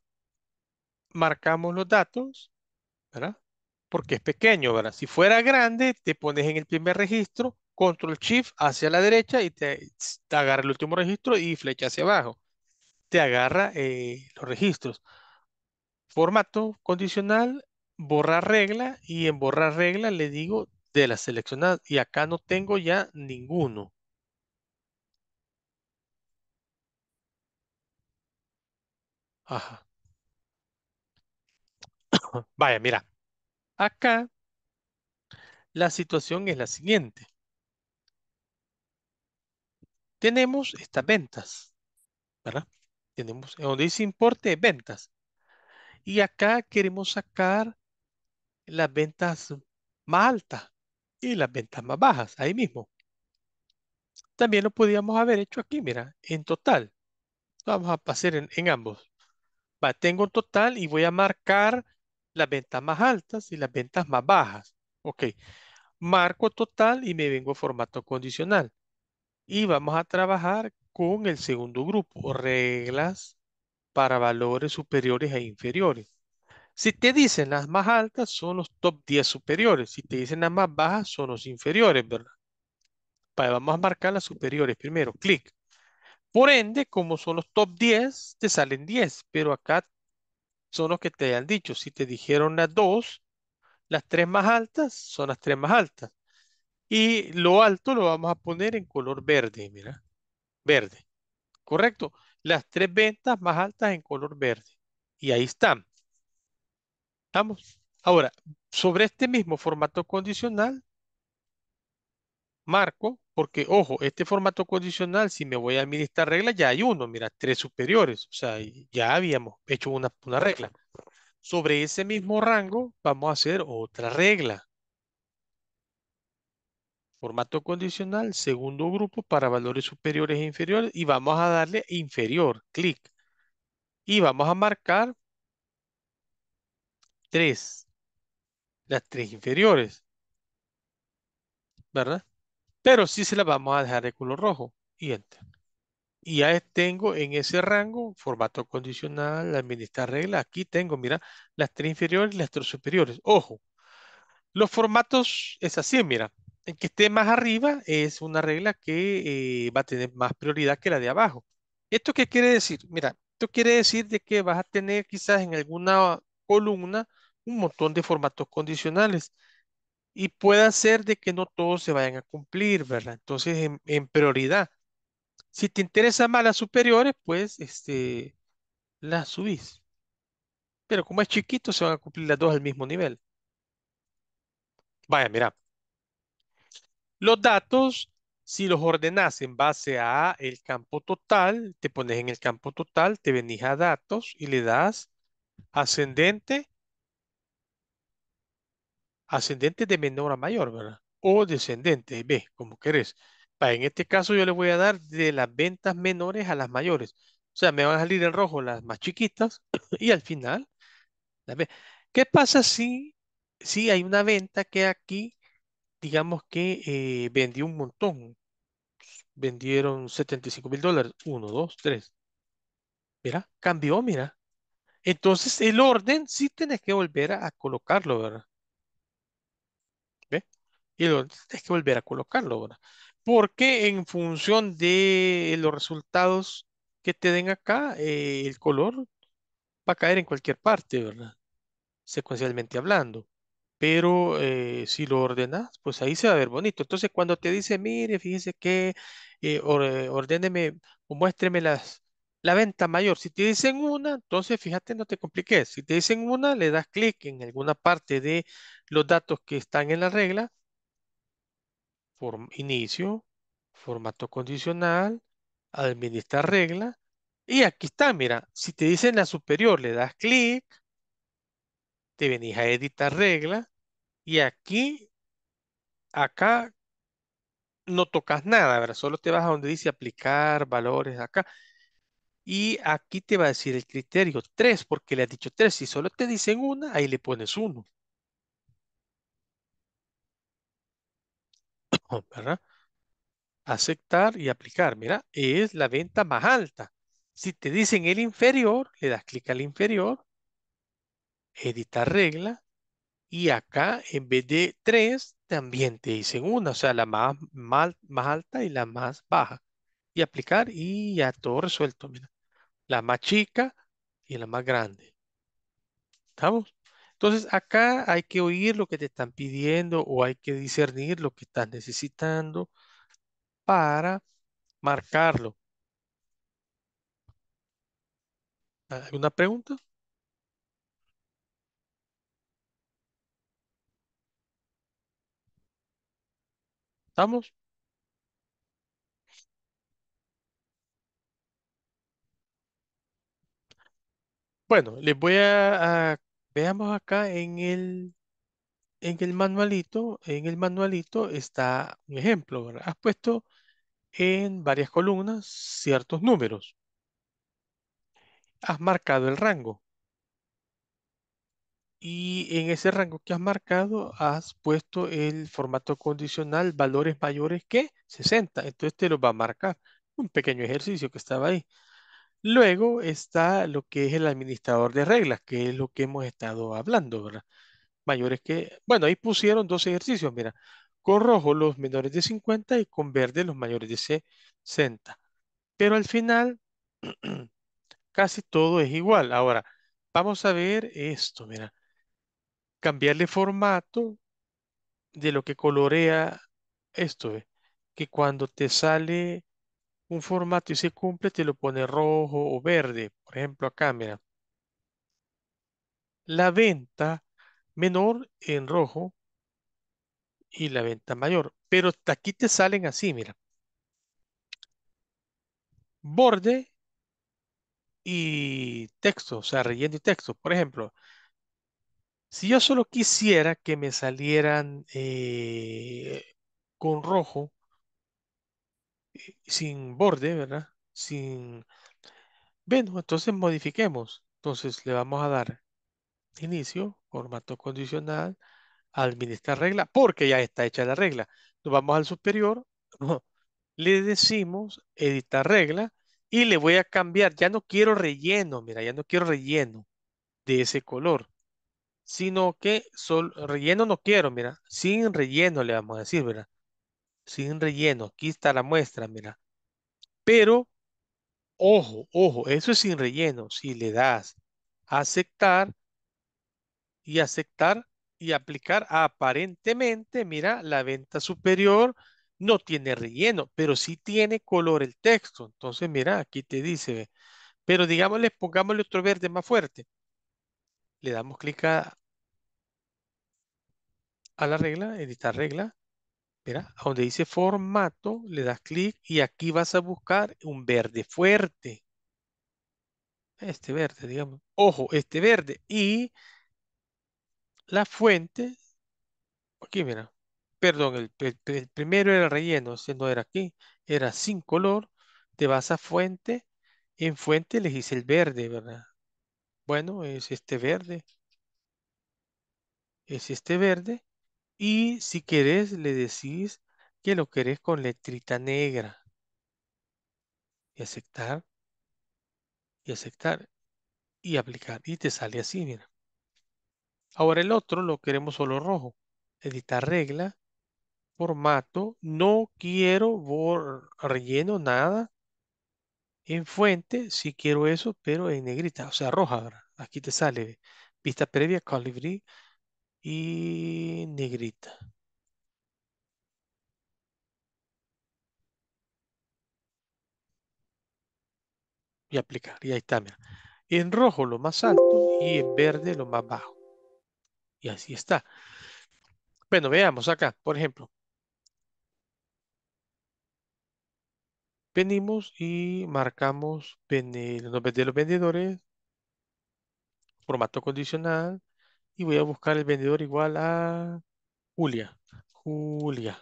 marcamos los datos, ¿verdad? Porque es pequeño, ¿verdad? Si fuera grande, te pones en el primer registro, control shift hacia la derecha y te agarra el último registro y flecha hacia abajo te agarra eh, los registros. Formato condicional, borrar regla y en borrar regla le digo de la seleccionada, y acá no tengo ya ninguno. Ajá. Vaya, mira, acá la situación es la siguiente. Tenemos estas ventas, ¿verdad? Tenemos, donde dice importe, ventas. Y acá queremos sacar las ventas más altas y las ventas más bajas, ahí mismo. También lo podríamos haber hecho aquí, mira, en total. Vamos a pasar en, ambos. tengo un total y voy a marcar las ventas más altas y las ventas más bajas. Ok, marco total y me vengo a formato condicional. Y vamos a trabajar con el segundo grupo, reglas para valores superiores e inferiores. Si te dicen las más altas son los top 10 superiores, si te dicen las más bajas son los inferiores, ¿verdad? vamos a marcar las superiores primero, clic. Por ende, como son los top 10, te salen 10, pero acá son los que te han dicho. Si te dijeron las 2, las 3 más altas son las 3 más altas. Y lo alto lo vamos a poner en color verde, mira verde. ¿Correcto? Las tres ventas más altas en color verde. Y ahí están. ¿Estamos? Ahora, sobre este mismo formato condicional, marco, porque ojo, este formato condicional, si me voy a administrar reglas, ya hay uno, mira, tres superiores, o sea, ya habíamos hecho una, una regla. Sobre ese mismo rango, vamos a hacer otra regla. Formato condicional, segundo grupo para valores superiores e inferiores y vamos a darle inferior, clic. Y vamos a marcar tres, las tres inferiores, ¿verdad? Pero sí se las vamos a dejar de color rojo y enter. Y ya tengo en ese rango formato condicional, administrar reglas. Aquí tengo, mira, las tres inferiores y las tres superiores. Ojo, los formatos es así, mira el que esté más arriba es una regla que eh, va a tener más prioridad que la de abajo. ¿Esto qué quiere decir? Mira, esto quiere decir de que vas a tener quizás en alguna columna un montón de formatos condicionales y puede ser de que no todos se vayan a cumplir, ¿verdad? Entonces, en, prioridad. Si te interesa más las superiores, pues este, las subís. Pero como es chiquito, se van a cumplir las dos al mismo nivel. Vaya, mira, los datos, si los ordenas en base a el campo total, te pones en el campo total, te venís a datos y le das ascendente, ascendente de menor a mayor, ¿verdad? O descendente, ve, como querés. En este caso yo le voy a dar de las ventas menores a las mayores. O sea, me van a salir en rojo las más chiquitas y al final, ¿qué pasa si, si hay una venta que aquí digamos que eh, vendió un montón. Vendieron 75 mil dólares. Uno, dos, tres. Mira, cambió, mira. Entonces el orden sí tenés que volver a, colocarlo, ¿verdad? ¿Ve? Y el orden tenés que volver a colocarlo, ¿verdad? Porque en función de los resultados que te den acá, eh, el color va a caer en cualquier parte, ¿verdad? Secuencialmente hablando pero eh, si lo ordenas, pues ahí se va a ver bonito. Entonces, cuando te dice, mire, fíjese que eh, eh o muéstreme las, la venta mayor, si te dicen una, entonces fíjate, no te compliques. Si te dicen una, le das clic en alguna parte de los datos que están en la regla, inicio, formato condicional, administrar regla, y aquí está, mira, si te dicen la superior, le das clic, te venís a editar regla y aquí, acá no tocas nada, ¿verdad? Solo te vas a donde dice aplicar valores acá. Y aquí te va a decir el criterio 3, porque le has dicho 3. Si solo te dicen una, ahí le pones uno, ¿Verdad? Aceptar y aplicar. Mira, es la venta más alta. Si te dicen el inferior, le das clic al inferior editar regla. Y acá, en vez de tres, también te dicen una, o sea, la más, alta y la más baja. Y aplicar y ya todo resuelto. La más chica y la más grande. ¿Estamos? Entonces, acá hay que oír lo que te están pidiendo o hay que discernir lo que estás necesitando para marcarlo. ¿Alguna pregunta? Bueno, les voy a, veamos acá en el, en el manualito, en el manualito está un ejemplo, Has puesto en varias columnas ciertos números, has marcado el rango. Y en ese rango que has marcado, has puesto el formato condicional valores mayores que 60. Entonces te lo va a marcar. Un pequeño ejercicio que estaba ahí. Luego está lo que es el administrador de reglas, que es lo que hemos estado hablando, ¿verdad? Mayores que, bueno, ahí pusieron dos ejercicios, mira, con rojo los menores de 50 y con verde los mayores de 60. Pero al final, casi todo es igual. Ahora, vamos a ver esto, mira cambiarle formato de lo que colorea esto, que cuando te sale un formato y se cumple, te lo pone rojo o verde. Por ejemplo, acá, mira. La venta menor en rojo y la venta mayor. Pero aquí te salen así, mira. Borde y texto, o sea, relleno y texto. Por ejemplo, si yo solo quisiera que me salieran eh, con rojo, eh, sin borde, ¿verdad? Sin... Bueno, entonces modifiquemos. Entonces le vamos a dar inicio, formato condicional, administrar regla, porque ya está hecha la regla. Nos vamos al superior, le decimos editar regla y le voy a cambiar. Ya no quiero relleno, mira, ya no quiero relleno de ese color sino que relleno no quiero, mira, sin relleno le vamos a decir, ¿verdad? sin relleno, aquí está la muestra, mira, pero, ojo, ojo, eso es sin relleno, si le das aceptar y aceptar y aplicar, aparentemente, mira, la venta superior no tiene relleno, pero sí tiene color el texto, entonces mira, aquí te dice, pero digámosle, pongámosle otro verde más fuerte, le damos clic a, la regla, editar regla, mira, donde dice formato, le das clic y aquí vas a buscar un verde fuerte. Este verde, digamos. Ojo, este verde. Y la fuente, aquí mira, perdón, el, primero era relleno, ese no era aquí, era sin color, te vas a fuente, en fuente dice el verde, ¿verdad? Bueno, es este verde. Es este verde. Y si querés, le decís que lo querés con letrita negra. Y aceptar. Y aceptar. Y aplicar. Y te sale así, mira. Ahora el otro lo queremos solo rojo. Editar regla. Formato. No quiero relleno nada. En fuente, si quiero eso, pero en negrita, o sea, roja, ahora. Aquí te sale vista previa, colibrí y negrita. Y aplicar, y ahí está, mira. En rojo lo más alto y en verde lo más bajo. Y así está. Bueno, veamos acá, por ejemplo. Venimos y marcamos los nombres de los vendedores, formato condicional, y voy a buscar el vendedor igual a Julia. Julia.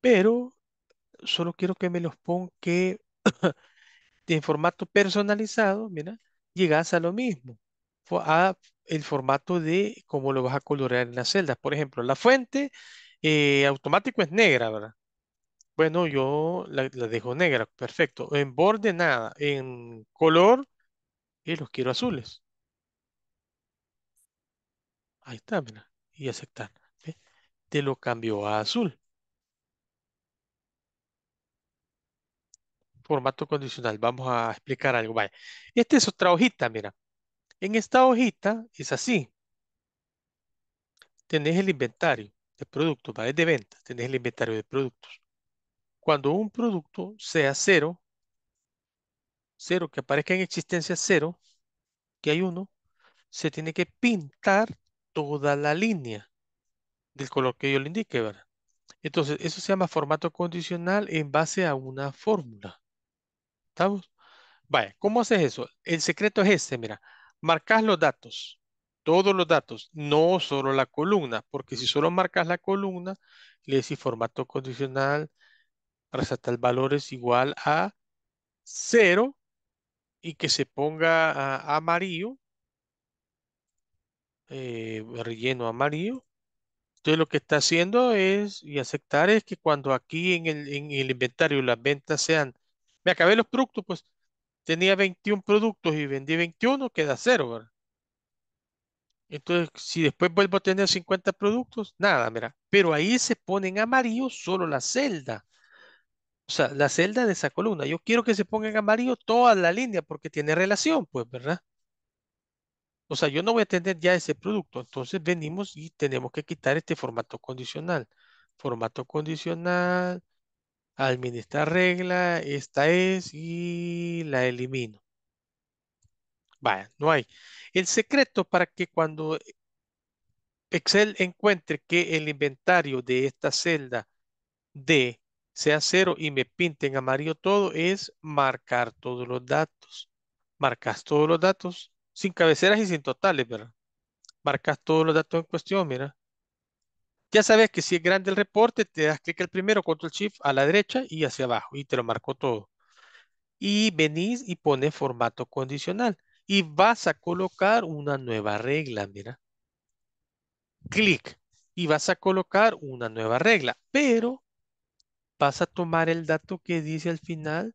Pero solo quiero que me los ponga en formato personalizado, mira, llegas a lo mismo. A el formato de cómo lo vas a colorear en las celdas. Por ejemplo, la fuente eh, automático es negra, ¿verdad? Bueno, yo la, dejo negra, perfecto. En borde nada, en color y eh, los quiero azules. Ahí está, mira, y aceptar. Te lo cambio a azul. Formato condicional, vamos a explicar algo. Vaya, esta es otra hojita, mira. En esta hojita es así. Tenés el inventario de productos, ¿vale? de ventas. Tenés el inventario de productos. Cuando un producto sea cero, cero, que aparezca en existencia cero, que hay uno, se tiene que pintar toda la línea del color que yo le indique, ¿verdad? Entonces, eso se llama formato condicional en base a una fórmula. ¿Estamos? Vaya, ¿cómo haces eso? El secreto es este, mira. Marcas los datos, todos los datos, no solo la columna, porque si solo marcas la columna, le decís formato condicional resaltar valores igual a cero y que se ponga amarillo, eh, relleno amarillo. Entonces lo que está haciendo es, y aceptar es que cuando aquí en el, inventario las ventas sean, me acabé los productos, pues tenía 21 productos y vendí 21, queda cero Entonces, si después vuelvo a tener 50 productos, nada, mira. Pero ahí se pone en amarillo solo la celda o sea, la celda de esa columna. Yo quiero que se ponga en amarillo toda la línea porque tiene relación, pues, ¿verdad? O sea, yo no voy a tener ya ese producto. Entonces venimos y tenemos que quitar este formato condicional. Formato condicional, administrar regla, esta es y la elimino. Vaya, no hay. El secreto para que cuando Excel encuentre que el inventario de esta celda de sea cero y me pinte en amarillo todo, es marcar todos los datos. Marcas todos los datos sin cabeceras y sin totales, ¿verdad? Marcas todos los datos en cuestión, mira. Ya sabes que si es grande el reporte, te das clic al primero, control shift a la derecha y hacia abajo y te lo marco todo. Y venís y pone formato condicional y vas a colocar una nueva regla, mira. Clic y vas a colocar una nueva regla, pero vas a tomar el dato que dice al final,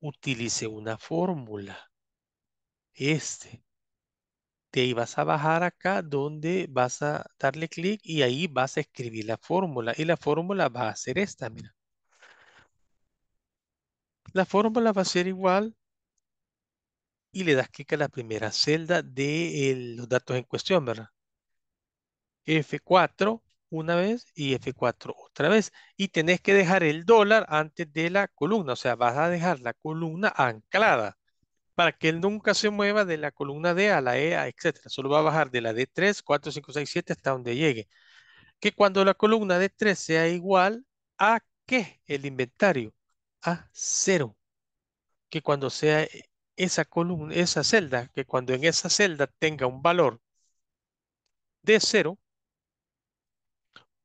utilice una fórmula. Este. Te ibas vas a bajar acá donde vas a darle clic y ahí vas a escribir la fórmula. Y la fórmula va a ser esta, mira. La fórmula va a ser igual y le das clic a la primera celda de los datos en cuestión, ¿verdad? F4 una vez y F4 otra vez. Y tenés que dejar el dólar antes de la columna, o sea, vas a dejar la columna anclada para que él nunca se mueva de la columna D a la E, etcétera, Solo va a bajar de la D3, 4, 5, 6, 7 hasta donde llegue. Que cuando la columna D3 sea igual a qué? El inventario, a cero. Que cuando sea esa columna, esa celda, que cuando en esa celda tenga un valor de cero,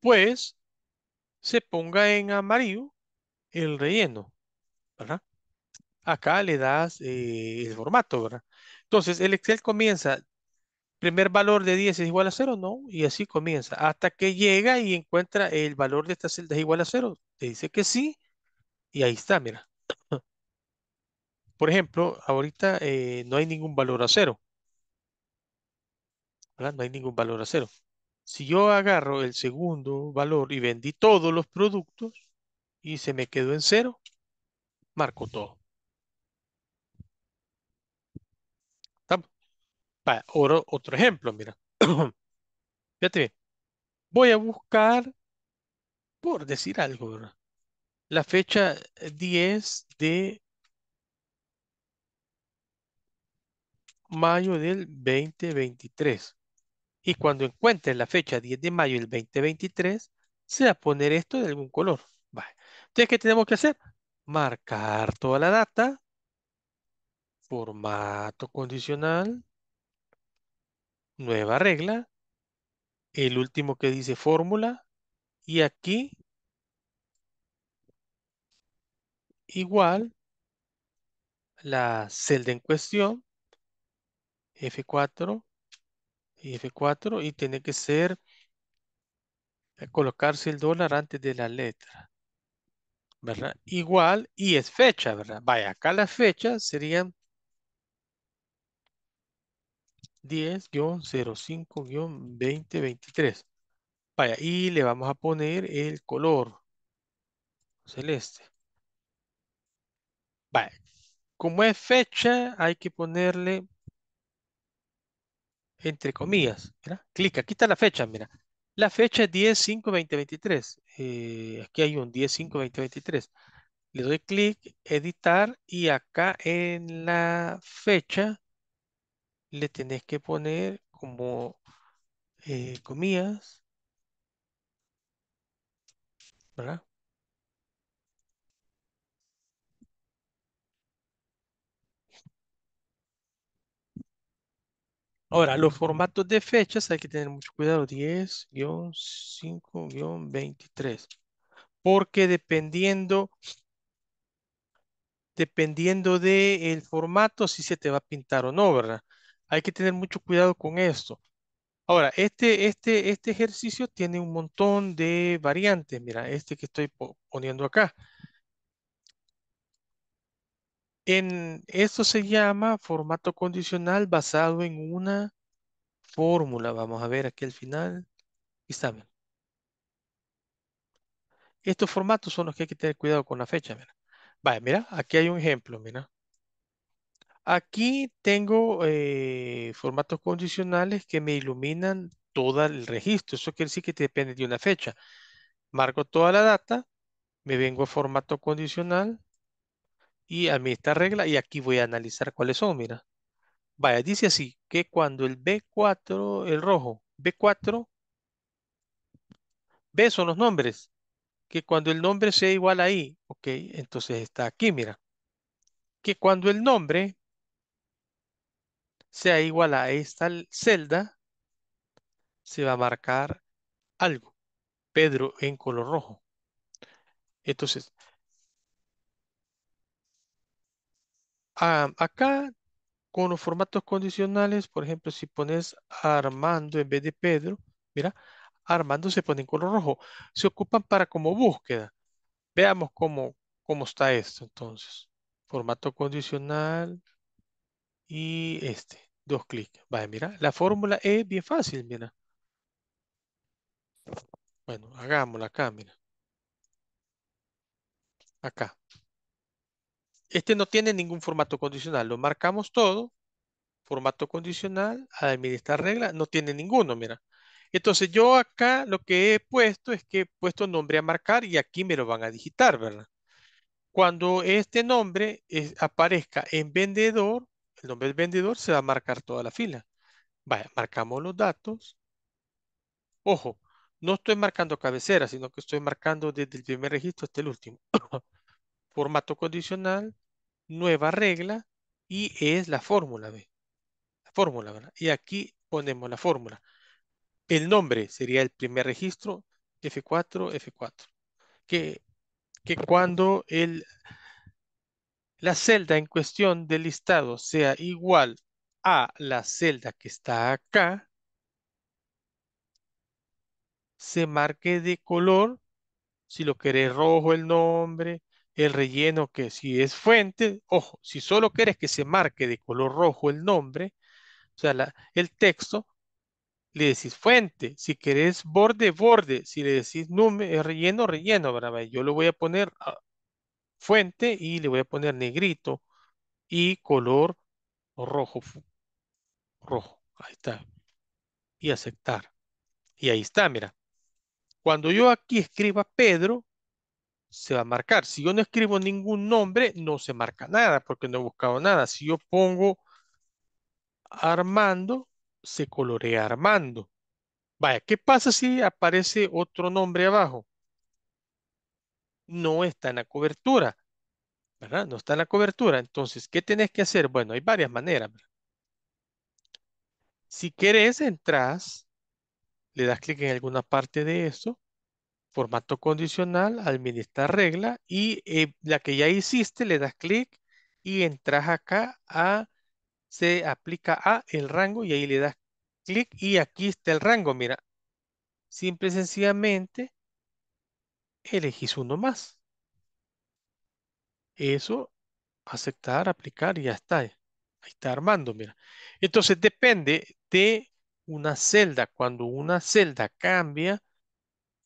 pues se ponga en amarillo el relleno, ¿verdad? Acá le das eh, el formato, ¿verdad? Entonces, el Excel comienza, primer valor de 10 es igual a 0, ¿no? Y así comienza, hasta que llega y encuentra el valor de esta celda es igual a 0. Te dice que sí, y ahí está, mira. Por ejemplo, ahorita eh, no hay ningún valor a 0. ¿verdad? No hay ningún valor a 0. Si yo agarro el segundo valor y vendí todos los productos y se me quedó en cero, marco todo. otro, otro ejemplo, mira. Fíjate bien. Voy a buscar, por decir algo, la fecha 10 eh, de mayo del 2023 y cuando encuentre la fecha 10 de mayo del 2023, se va a poner esto de algún color. Entonces, ¿qué tenemos que hacer? Marcar toda la data, formato condicional, nueva regla, el último que dice fórmula, y aquí igual la celda en cuestión, F4, y F4 y tiene que ser eh, colocarse el dólar antes de la letra. ¿Verdad? Igual y es fecha, ¿verdad? Vaya, acá las fechas serían 10-05-2023. Vaya, y le vamos a poner el color celeste. Vaya, como es fecha, hay que ponerle entre comillas, mira, clic, aquí está la fecha, mira. La fecha es 10-5-2023. Eh, aquí hay un 10-5-2023. Le doy clic, editar y acá en la fecha le tenés que poner como eh, comillas. ¿Verdad? Ahora, los formatos de fechas hay que tener mucho cuidado. 10-5-23. Porque dependiendo, dependiendo del formato, si se te va a pintar o no, ¿verdad? Hay que tener mucho cuidado con esto. Ahora, este, este, este ejercicio tiene un montón de variantes. Mira, este que estoy poniendo acá. En esto se llama formato condicional basado en una fórmula. Vamos a ver aquí al final. Examen. Estos formatos son los que hay que tener cuidado con la fecha. Mira. mira, aquí hay un ejemplo, mira. Aquí tengo eh, formatos condicionales que me iluminan todo el registro. Eso quiere decir que depende de una fecha. Marco toda la data, me vengo a formato condicional, y a mí esta regla, y aquí voy a analizar cuáles son, mira. Vaya, dice así, que cuando el B4, el rojo, B4, B son los nombres, que cuando el nombre sea igual a I, ok, entonces está aquí, mira. Que cuando el nombre sea igual a esta celda, se va a marcar algo. Pedro en color rojo. Entonces, Ah, acá, con los formatos condicionales, por ejemplo, si pones Armando en vez de Pedro, mira, Armando se pone en color rojo. Se ocupan para como búsqueda. Veamos cómo, cómo está esto entonces. Formato condicional y este. Dos clics. Vale, mira, la fórmula es bien fácil, mira. Bueno, hagámosla acá, mira. Acá. Este no tiene ningún formato condicional. Lo marcamos todo. Formato condicional, administrar regla, no tiene ninguno, mira. Entonces yo acá lo que he puesto es que he puesto nombre a marcar y aquí me lo van a digitar, ¿verdad? Cuando este nombre aparezca en vendedor, el nombre del vendedor se va a marcar toda la fila. Vaya, marcamos los datos. Ojo, no estoy marcando cabecera, sino que estoy marcando desde el primer registro hasta el último. Formato condicional, nueva regla y es la fórmula B. La fórmula, ¿verdad? Y aquí ponemos la fórmula. El nombre sería el primer registro, F4, F4. Que, que cuando el, la celda en cuestión del listado sea igual a la celda que está acá, se marque de color, si lo querés rojo el nombre, el relleno que si es fuente, ojo, si solo quieres que se marque de color rojo el nombre, o sea, el texto, le decís fuente, si querés borde, borde, si le decís número, eh, relleno, relleno, Yo le voy a poner ah, fuente y le voy a poner negrito y color rojo, rojo, ahí está, y aceptar. Y ahí está, mira. Cuando yo aquí escriba Pedro, se va a marcar. Si yo no escribo ningún nombre, no se marca nada porque no he buscado nada. Si yo pongo Armando, se colorea Armando. Vaya, ¿qué pasa si aparece otro nombre abajo? No está en la cobertura, ¿verdad? No está en la cobertura. Entonces, ¿qué tenés que hacer? Bueno, hay varias maneras. Si querés, entras, le das clic en alguna parte de eso formato condicional, administrar regla y eh, la que ya hiciste le das clic y entras acá a, se aplica a el rango y ahí le das clic y aquí está el rango, mira. Simple y sencillamente elegís uno más. Eso, aceptar, aplicar y ya está. Eh, ahí está armando, mira. Entonces depende de una celda. Cuando una celda cambia,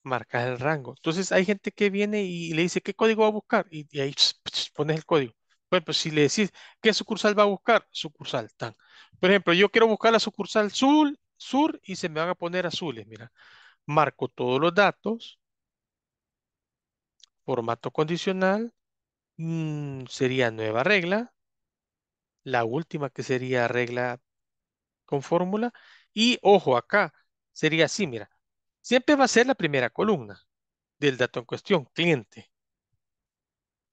marcas el rango. Entonces hay gente que viene y le dice, ¿qué código va a buscar? Y, ahí pones el código. bueno pues, pues si le decís, ¿qué sucursal va a buscar? Sucursal tan. Por ejemplo, yo quiero buscar la sucursal sur, sur y se me van a poner azules, mira. Marco todos los datos, formato condicional, mm, sería nueva regla, la última que sería regla con fórmula, y ojo acá, sería así, mira, Siempre va a ser la primera columna del dato en cuestión, cliente.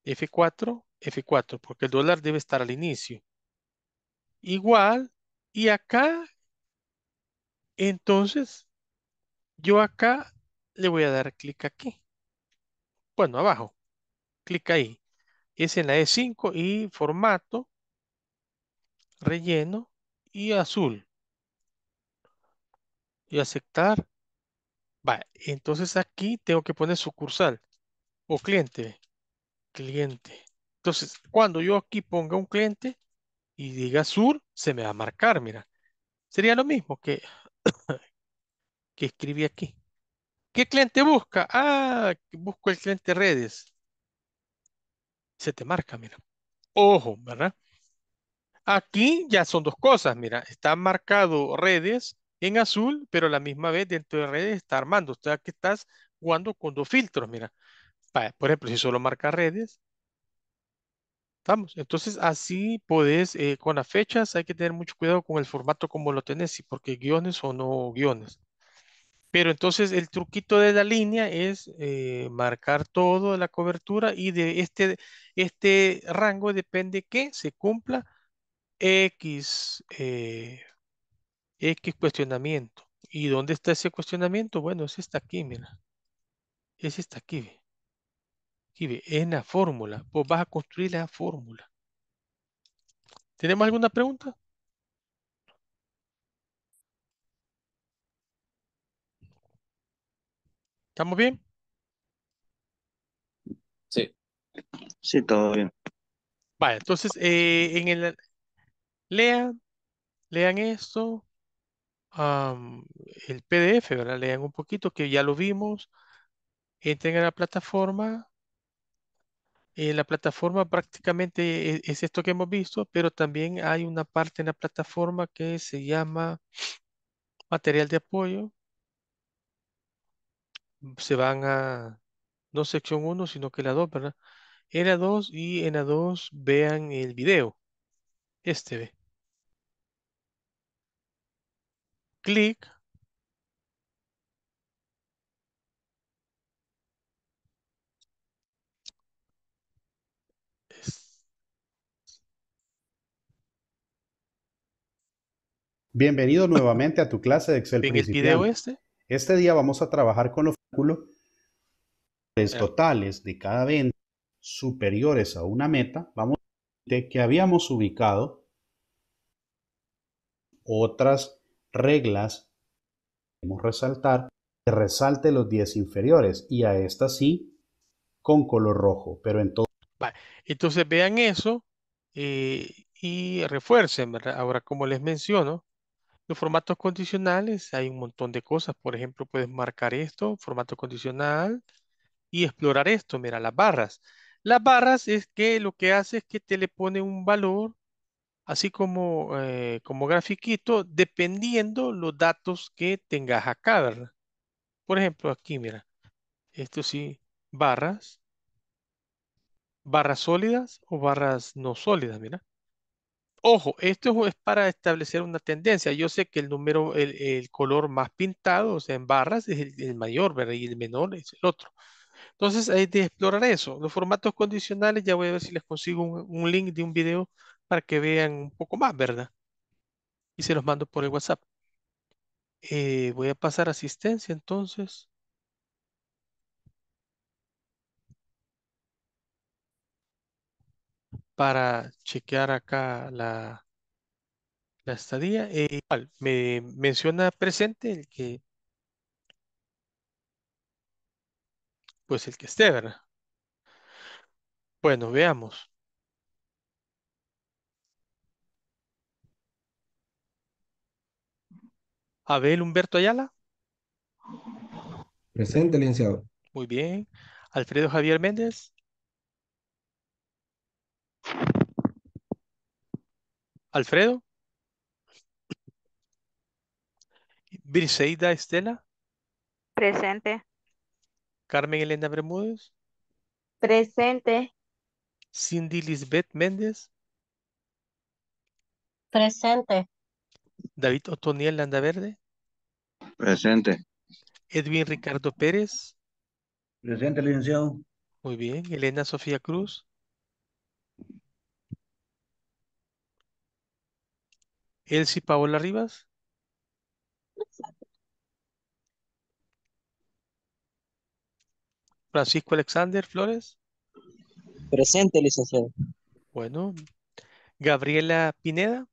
F4, F4, porque el dólar debe estar al inicio. Igual, y acá, entonces, yo acá le voy a dar clic aquí. Bueno, abajo. Clic ahí. Es en la E5 y formato, relleno y azul. Y aceptar entonces aquí tengo que poner sucursal o cliente. Cliente. Entonces, cuando yo aquí ponga un cliente y diga sur, se me va a marcar, mira. Sería lo mismo que, que escribí aquí. ¿Qué cliente busca? Ah, busco el cliente redes. Se te marca, mira. Ojo, ¿verdad? Aquí ya son dos cosas, mira. Está marcado redes en azul, pero a la misma vez dentro de redes está armando. O sea que estás jugando con dos filtros, mira. Por ejemplo, si solo marca redes, estamos. Entonces así podés, eh, con las fechas hay que tener mucho cuidado con el formato como lo tenés, si porque guiones o no guiones. Pero entonces el truquito de la línea es eh, marcar todo la cobertura y de este, este rango depende que se cumpla X eh, X cuestionamiento. ¿Y dónde está ese cuestionamiento? Bueno, es esta aquí, mira. Es esta aquí, Aquí, Es la fórmula. pues vas a construir la fórmula. ¿Tenemos alguna pregunta? ¿Estamos bien? Sí. Sí, todo bien. Vale, entonces, eh, en el, lean, lean esto, el PDF, ¿verdad? Lean un poquito, que ya lo vimos. Entren a la plataforma. En eh, la plataforma prácticamente e, es, esto que hemos visto, pero también hay una parte en la plataforma que se llama material de apoyo. Se van a, no sección 1, sino que la 2, ¿verdad? En la 2 y en la 2 vean el video. Este ve. clic. Bienvenido nuevamente a tu clase de Excel. En este. Este día vamos a trabajar con los cálculos totales de cada venta superiores a una meta. Vamos a que habíamos ubicado otras reglas, podemos resaltar, que resalte los 10 inferiores y a esta sí con color rojo, pero en todo. Entonces vean eso eh, y refuercen, Ahora, como les menciono, los formatos condicionales, hay un montón de cosas. Por ejemplo, puedes marcar esto, formato condicional, y explorar esto. Mira, las barras. Las barras es que lo que hace es que te le pone un valor así como, eh, como grafiquito, dependiendo los datos que tengas acá, ¿verdad? Por ejemplo, aquí, mira, esto sí, barras, barras sólidas o barras no sólidas, mira. Ojo, esto es para establecer una tendencia. Yo sé que el número, el, color más pintado, o sea, en barras, es el, mayor, ¿verdad? Y el menor es el otro. Entonces hay de explorar eso. Los formatos condicionales, ya voy a ver si les consigo un, link de un video para que vean un poco más, ¿verdad? Y se los mando por el WhatsApp. Eh, voy a pasar asistencia entonces. Para chequear acá la, la estadía. Eh, me menciona presente el que pues el que esté, ¿verdad? Bueno, veamos. Abel Humberto Ayala. Presente, licenciado. Muy bien. Alfredo Javier Méndez. Alfredo. Briseida Estela. Presente. Carmen Elena Bermúdez. Presente. Cindy Lisbeth Méndez. Presente. David Otoniel Landaverde. Presente. Edwin Ricardo Pérez. Presente, licenciado. Muy bien. Elena Sofía Cruz. Elsie Paola Rivas. Francisco Alexander Flores. Presente, licenciado. Bueno. Gabriela Pineda.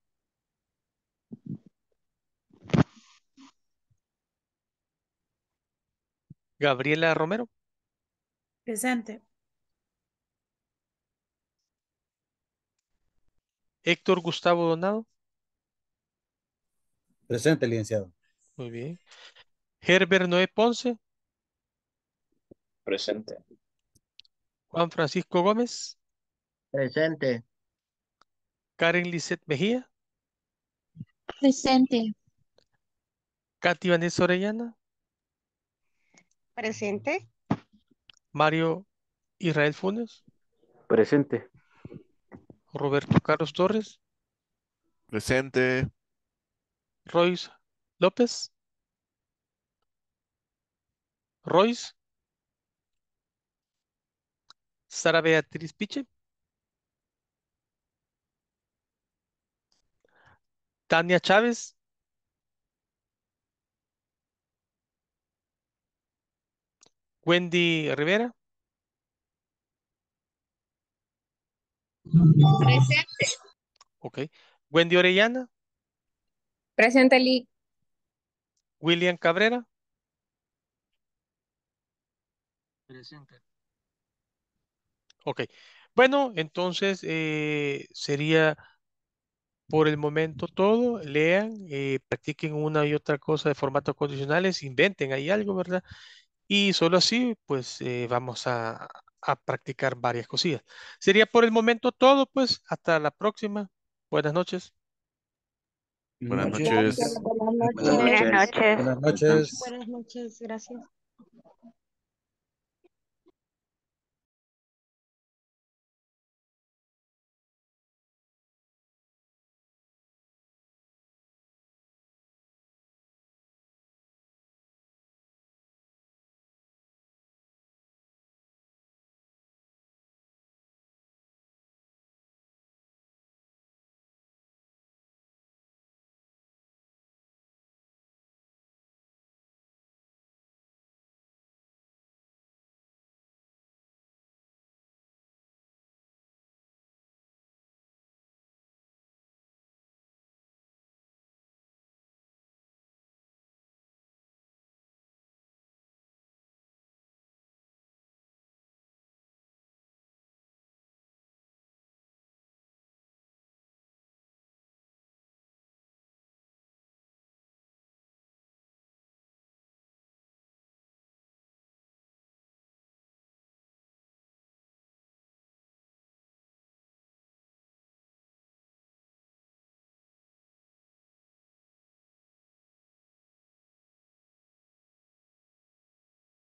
Gabriela Romero. Presente. Héctor Gustavo Donado. Presente, licenciado. Muy bien. Herbert Noé Ponce. Presente. Juan Francisco Gómez. Presente. Karen Lisset Mejía. Presente. Katy Vanessa Orellana. Presente. Mario Israel Funes. Presente. Roberto Carlos Torres. Presente. Royce López. Royce. Sara Beatriz Piche. Tania Chávez. Wendy Rivera. Presente. Ok. Wendy Orellana. Presente, Lee. William Cabrera. Presente. Ok. Bueno, entonces eh, sería por el momento todo. Lean, eh, practiquen una y otra cosa de formatos condicionales, inventen ahí algo, ¿verdad? y solo así pues eh, vamos a, a practicar varias cosillas. Sería por el momento todo, pues hasta la próxima. Buenas noches. Buenas noches. Buenas noches. Buenas noches. Buenas noches, gracias.